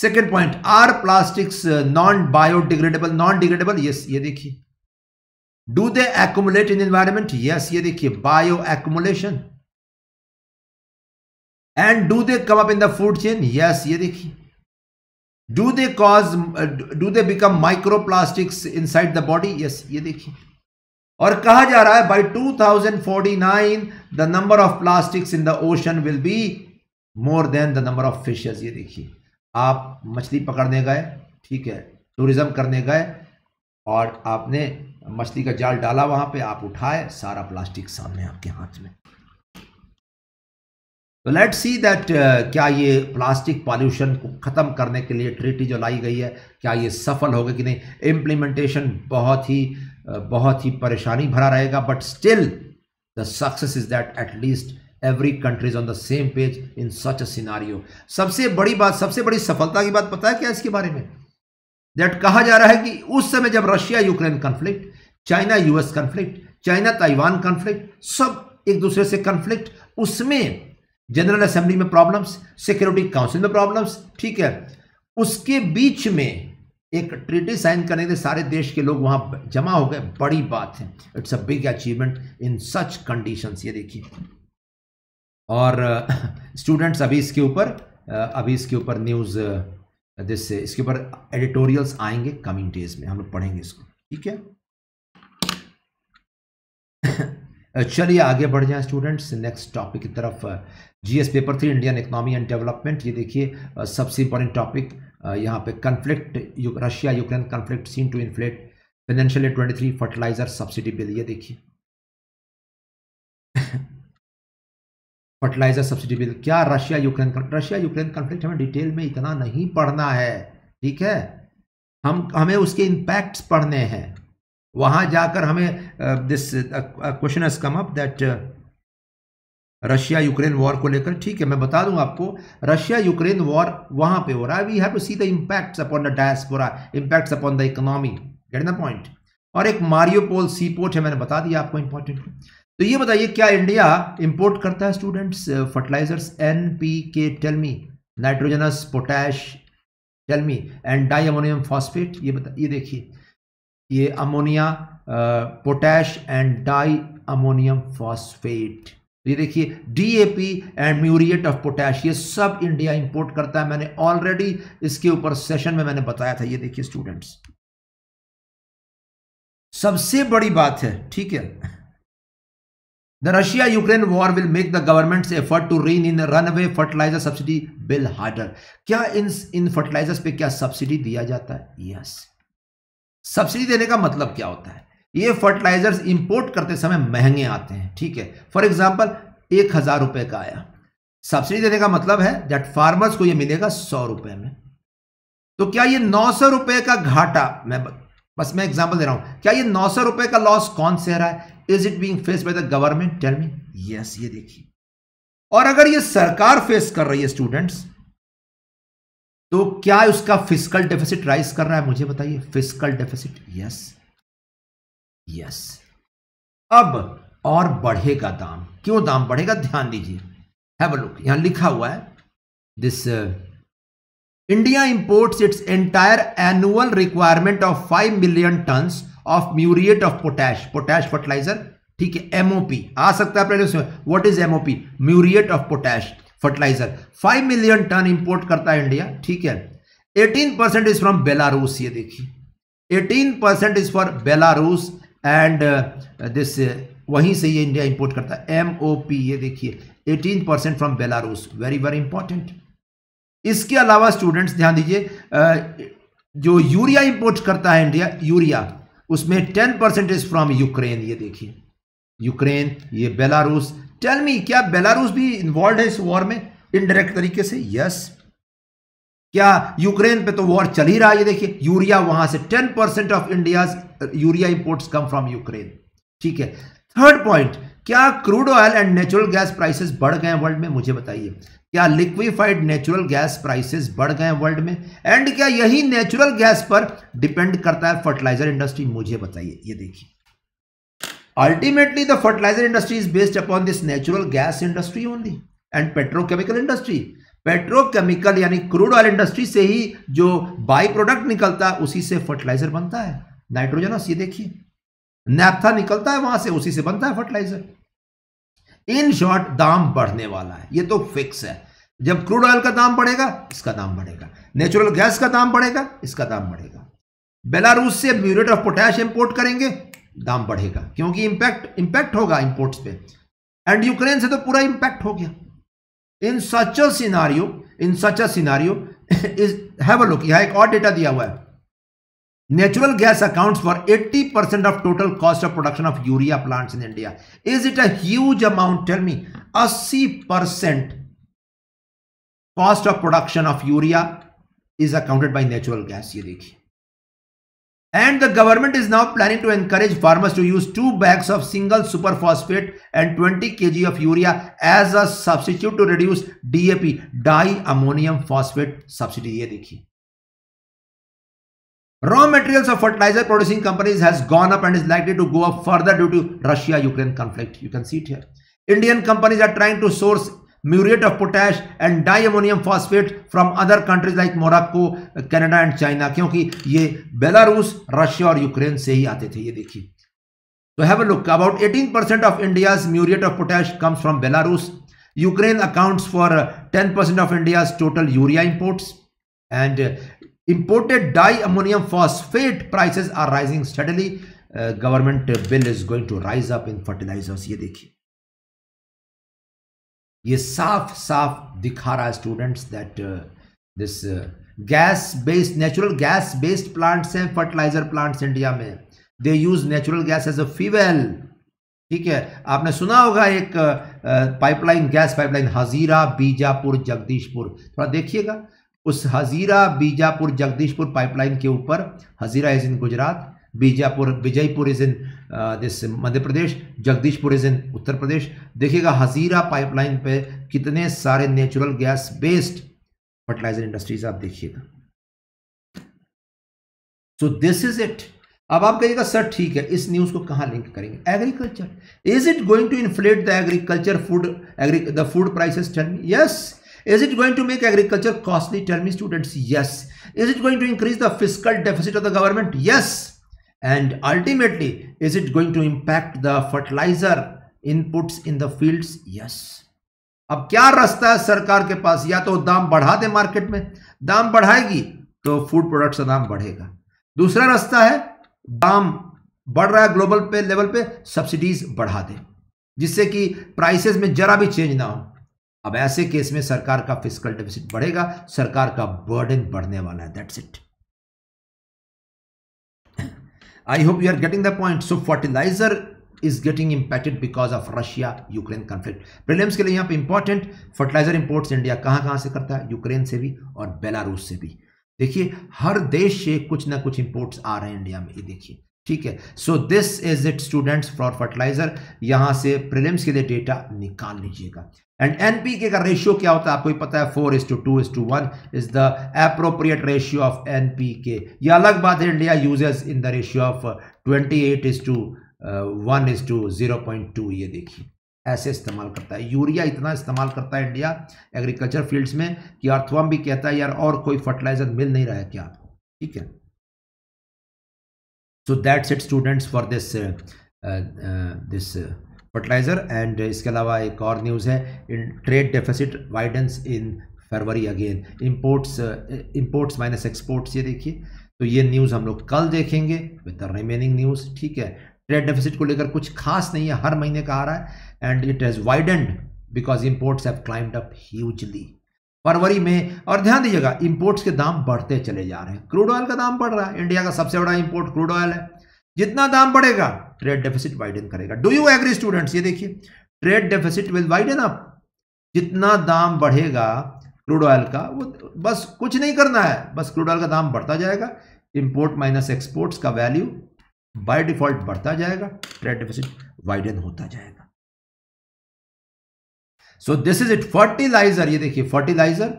Second point are plastics non biodegradable non degradable yes ये देखिए do they accumulate in environment yes ये देखिए bioaccumulation and do they come up in the food chain yes ये देखिए do they cause do they become microplastics inside the body yes ये देखिए और कहा जा रहा है by two thousand forty nine the number of plastics in the ocean will be more than the number of fishes ये देखिए आप मछली पकड़ने गए ठीक है टूरिज्म करने गए और आपने मछली का जाल डाला वहां पे आप उठाए सारा प्लास्टिक सामने आपके हाथ में तो लेट सी दैट क्या ये प्लास्टिक पॉल्यूशन को ख़त्म करने के लिए ट्रीटी जो लाई गई है क्या ये सफल होगा कि नहीं इम्प्लीमेंटेशन बहुत ही uh, बहुत ही परेशानी भरा रहेगा but still the success is that at least every countries on the same page in such a scenario सबसे बड़ी बात सबसे बड़ी सफलता की बात पता है क्या इसके बारे में दैट कहा जा रहा है कि उस समय जब Russia Ukraine conflict China US conflict China Taiwan conflict सब एक दूसरे से कन्फ्लिक्ट उसमें जनरल असेंबली में प्रॉब्लम्स सिक्योरिटी काउंसिल में प्रॉब्लम्स ठीक है उसके बीच में एक ट्रीटी साइन करने के सारे देश के लोग वहां जमा हो गए बड़ी बात है it's a big achievement in such conditions ये देखिए और स्टूडेंट्स अभी इसके ऊपर अभी इसके ऊपर न्यूज़ दिस इसके ऊपर एडिटोरियल्स आएंगे कमिंग डेज में हम लोग पढ़ेंगे इसको ठीक है चलिए आगे बढ़ जाए स्टूडेंट्स नेक्स्ट टॉपिक की तरफ GS paper three Indian economy and development ये देखिए सबसे इंपॉर्टेंट टॉपिक यहाँ पे conflict Russia Ukraine conflict seen to inflate financial twenty three fertiliser subsidy bill ये देखिए फर्टिलाइजर सब्सिडी बिल क्या Russia Ukraine Russia Ukraine conflict हमें डिटेल में इतना नहीं पढ़ना है ठीक है हम हमें उसके इंपैक्ट्स पढ़ने हैं वहां जाकर हमें this question has come up that Russia Ukraine war को लेकर ठीक है मैं बता दूं आपको रशिया यूक्रेन वॉर वहां पे हो रहा है we have to see the impacts upon the diaspora impacts upon the economy get the point और एक मारियोपोल सी पोर्ट है मैंने बता दिया आपको इंपॉर्टेंट तो ये बताइए क्या इंडिया इंपोर्ट करता है students fertilisers N P K tell me nitrogenous potash tell me and di ammonium phosphate ये बता ये देखिए ये ammonia potash and di ammonium phosphate ये देखिए DAP and muriate of potash ये सब इंडिया इंपोर्ट करता है मैंने ऑलरेडी इसके ऊपर सेशन में मैंने बताया था ये देखिए स्टूडेंट्स सबसे बड़ी बात है ठीक है The Russia Ukraine war will make the government's effort to rein in runaway fertilizer subsidy bill harder. क्या इन इन फर्टिलाइजर्स पे क्या सब्सिडी दिया जाता है यस yes. सब्सिडी देने का मतलब क्या होता है ये फर्टिलाइजर्स इंपोर्ट करते समय महंगे आते हैं ठीक है फॉर एग्जाम्पल एक हजार रुपए का आया सब्सिडी देने का मतलब है दैट फार्मर्स को ये मिलेगा सौ रुपए में तो क्या ये नौ सौ रुपए का घाटा मैं बस मैं एग्जाम्पल दे रहा हूं क्या ये नौ सौ रुपए का लॉस कौन से रहा है is it being face by the government tell me yes ये देखिए और अगर ये सरकार फेस कर रही है स्टूडेंट्स तो क्या उसका फिजिकल डेफिसिट राइज कर रहा है मुझे बताइए फिजिकल डेफिसिट यस यस अब और बढ़ेगा दाम क्यों दाम बढ़ेगा ध्यान दीजिए है लुक यहां लिखा हुआ है this India imports its entire annual requirement of five million ton of muriate of potash potash fertiliser ठीक है एमओपी आ सकता है पहले उसमें what is MOP muriate of potash fertiliser five million ton import करता है इंडिया ठीक है eighteen percent is from Belarus ये देखिए eighteen percent is for Belarus and this वहीं से ये इंडिया इंपोर्ट करता है एमओपी ये देखिए eighteen percent from Belarus very very important इसके अलावा स्टूडेंट्स ध्यान दीजिए जो यूरिया इंपोर्ट करता है इंडिया यूरिया उसमें टेन परसेंटेज फ्रॉम यूक्रेन ये देखिए यूक्रेन ये बेलारूस टेल मी क्या बेलारूस भी इन्वॉल्व है इस वॉर में इनडायरेक्ट तरीके से यस क्या यूक्रेन पे तो वॉर चल ही रहा है ये देखिए यूरिया वहां से ten percent of India urea imports come from Ukraine ठीक है थर्ड पॉइंट क्या crude oil and natural gas prices बढ़ गए वर्ल्ड में मुझे बताइए क्या लिक्विफाइड नेचुरल गैस प्राइसेस बढ़ गए वर्ल्ड में एंड क्या यही नेचुरल गैस पर डिपेंड करता है फर्टिलाइजर इंडस्ट्री मुझे बताइए ये देखिए ultimately the fertiliser industry is based upon this natural gas industry only and petrochemical industry petrochemical यानी क्रूड ऑयल इंडस्ट्री से ही जो बाई प्रोडक्ट निकलता है उसी से फर्टिलाइजर बनता है नाइट्रोजनस ये देखिए नेपथा निकलता है वहां से उसी से बनता है फर्टिलाइजर इन शॉर्ट दाम बढ़ने वाला है ये तो फिक्स है जब क्रूड ऑयल का दाम बढ़ेगा इसका दाम बढ़ेगा नेचुरल गैस का दाम बढ़ेगा इसका दाम बढ़ेगा बेलारूस से म्यूरेट ऑफ पोटैश इंपोर्ट करेंगे दाम बढ़ेगा क्योंकि इंपैक्ट इंपैक्ट होगा इंपोर्ट्स पे एंड यूक्रेन से तो पूरा इंपैक्ट हो गया in such scenario in such scenario is have a look यहाँ एक और डेटा दिया हुआ है Natural gas accounts for 80% of total cost of production of urea plants in India. Is it a huge amount? Tell me. 80% cost of production of urea is accounted by natural gas. And the government is now planning to encourage farmers to use 2 bags of single superphosphate and 20 kg of urea as a substitute to reduce DAP, diammonium phosphate subsidy. Raw materials of fertilizer producing companies has gone up and is likely to go up further due to Russia-Ukraine conflict. You can see it here. Indian companies are trying to source muriate of potash and diammonium phosphate from other countries like Morocco, Canada and China क्योंकि ये Belarus Russia और Ukraine से ही So have a look. About 18% of India's muriate of potash comes from Belarus. Ukraine accounts for 10% of India's total urea imports. And Imported di ammonium phosphate prices are rising steadily. Government bill is going to rise up in fertilisers ये देखिए ये साफ साफ दिखा रहा है students that this gas based natural gas based plants हैं fertiliser plants India में they use natural gas as a fuel ठीक है आपने सुना होगा एक pipeline gas pipeline Hazira Bijapur Jagdishpur थोड़ा देखिएगा उस हजीरा बीजापुर जगदीशपुर पाइपलाइन के ऊपर Hazira is in Gujarat Bijapur Vijaypur is in this Madhya Pradesh Jagdishpur is in Uttar Pradesh देखिएगा हजीरा पाइपलाइन पे कितने सारे natural gas based fertiliser industries आप देखिएगा सो दिस इज इट अब आप कहिएगा सर ठीक है इस न्यूज को कहां लिंक करेंगे agriculture is it going to inflate the agriculture food agri the food prices turn yes Is it going to make agriculture costly? Tell me students, yes. Is it going to increase the fiscal deficit of the government? Yes. And ultimately, is it going to impact the fertilizer inputs in the fields? Yes. अब क्या रास्ता है सरकार के पास या तो दाम बढ़ा दे मार्केट में दाम बढ़ाएगी तो फूड प्रोडक्ट्स का दाम बढ़ेगा दूसरा रास्ता है दाम बढ़ रहा है ग्लोबल पे लेवल पे सब्सिडीज बढ़ा दे जिससे कि प्राइसेस में जरा भी चेंज ना हो अब ऐसे केस में सरकार का फिजिकल डेफिसिट बढ़ेगा सरकार का बर्डन बढ़ने वाला है that's it I hope you are getting the point so fertiliser is getting impacted because of Russia Ukraine conflict prelims के लिए यहां पे इंपॉर्टेंट फर्टिलाइजर इंपोर्ट्स इंडिया कहां कहां से करता है यूक्रेन से भी और बेलारूस से भी देखिए हर देश से कुछ ना कुछ इंपोर्ट्स आ रहे हैं इंडिया में ये देखिए ठीक है so this is it students for fertiliser यहां से प्रिलिम्स के लिए डेटा निकाल लीजिएगा एंड एनपीके का रेशियो क्या होता है आपको पता है four is to two is to one is the appropriate ratio of NPK ये अलग बात है India uses in the ratio of twenty eight is to one is to zero point two ये देखिए ऐसे इस्तेमाल करता है यूरिया इतना इस्तेमाल करता है इंडिया एग्रीकल्चर फील्ड्स में कि अर्थवम भी कहता है यार और कोई फर्टिलाइजर मिल नहीं रहा है क्या आपको ठीक है so that's it students for this this fertiliser and इसके अलावा एक और न्यूज़ है in trade deficit widens in फरवरी again imports imports minus exports ये देखिए तो ये न्यूज़ हम लोग कल देखेंगे विद द रिमेनिंग न्यूज़ ठीक है ट्रेड डेफिसिट को लेकर कुछ खास नहीं है हर महीने का आ रहा है and it has widened because imports have climbed up hugely फरवरी में और ध्यान दीजिएगा इम्पोर्ट्स के दाम बढ़ते चले जा रहे हैं क्रूड ऑयल का दाम बढ़ रहा है इंडिया का सबसे बड़ा इम्पोर्ट क्रूड ऑयल है जितना दाम बढ़ेगा ट्रेड डेफिसिट वाइडन करेगा डू यू एग्री स्टूडेंट्स ये देखिए trade deficit will widen up जितना दाम बढ़ेगा क्रूड ऑयल का वो बस कुछ नहीं करना है बस क्रूड ऑयल का दाम बढ़ता जाएगा इंपोर्ट माइनस एक्सपोर्ट्स का वैल्यू बाय डिफॉल्ट बढ़ता जाएगा ट्रेड डेफिसिट वाइडन होता जाएगा so this is it fertiliser ये देखिए फर्टिलाइजर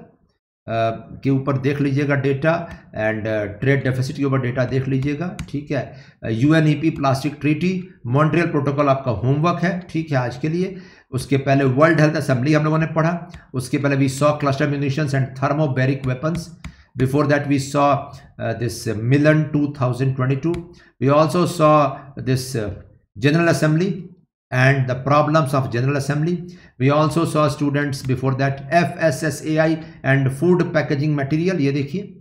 के ऊपर देख लीजिएगा डेटा एंड ट्रेड डेफिसिट के ऊपर डेटा देख लीजिएगा ठीक है UNEP plastic treaty Montreal protocol आपका होमवर्क है ठीक है आज के लिए उसके पहले वर्ल्ड हेल्थ असेंबली हम लोगों ने पढ़ा उसके पहले we saw cluster munitions and thermobaric weapons before that we saw this Milan too we also saw this general assembly and the problems of General Assembly. We also saw students before that FSSAI and food packaging material. ये देखिए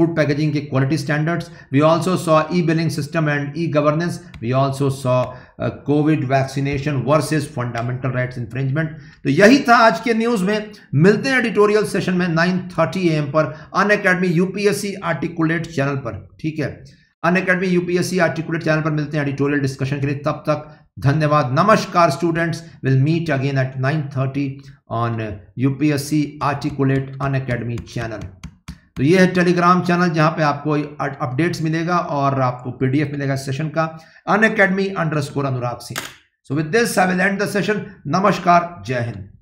food packaging के quality standards we also saw e billing system and e governance we also saw covid vaccination versus fundamental rights infringement तो यही था आज के news में मिलते हैं एडिटोरियल सेशन में 9:30 एम पर Unacademy UPSC articulate channel पर ठीक है Unacademy UPSC articulate channel पर मिलते हैं एडिटोरियल डिस्कशन के लिए तब तक धन्यवाद नमस्कार students will meet again at 9:30 on UPSC articulate Unacademy channel तो ये है टेलीग्राम चैनल जहां पे आपको अपडेट्स मिलेगा और आपको पीडीएफ मिलेगा सेशन का Unacademy underscore Anurag Singh so with this I will end the session नमस्कार जय हिंद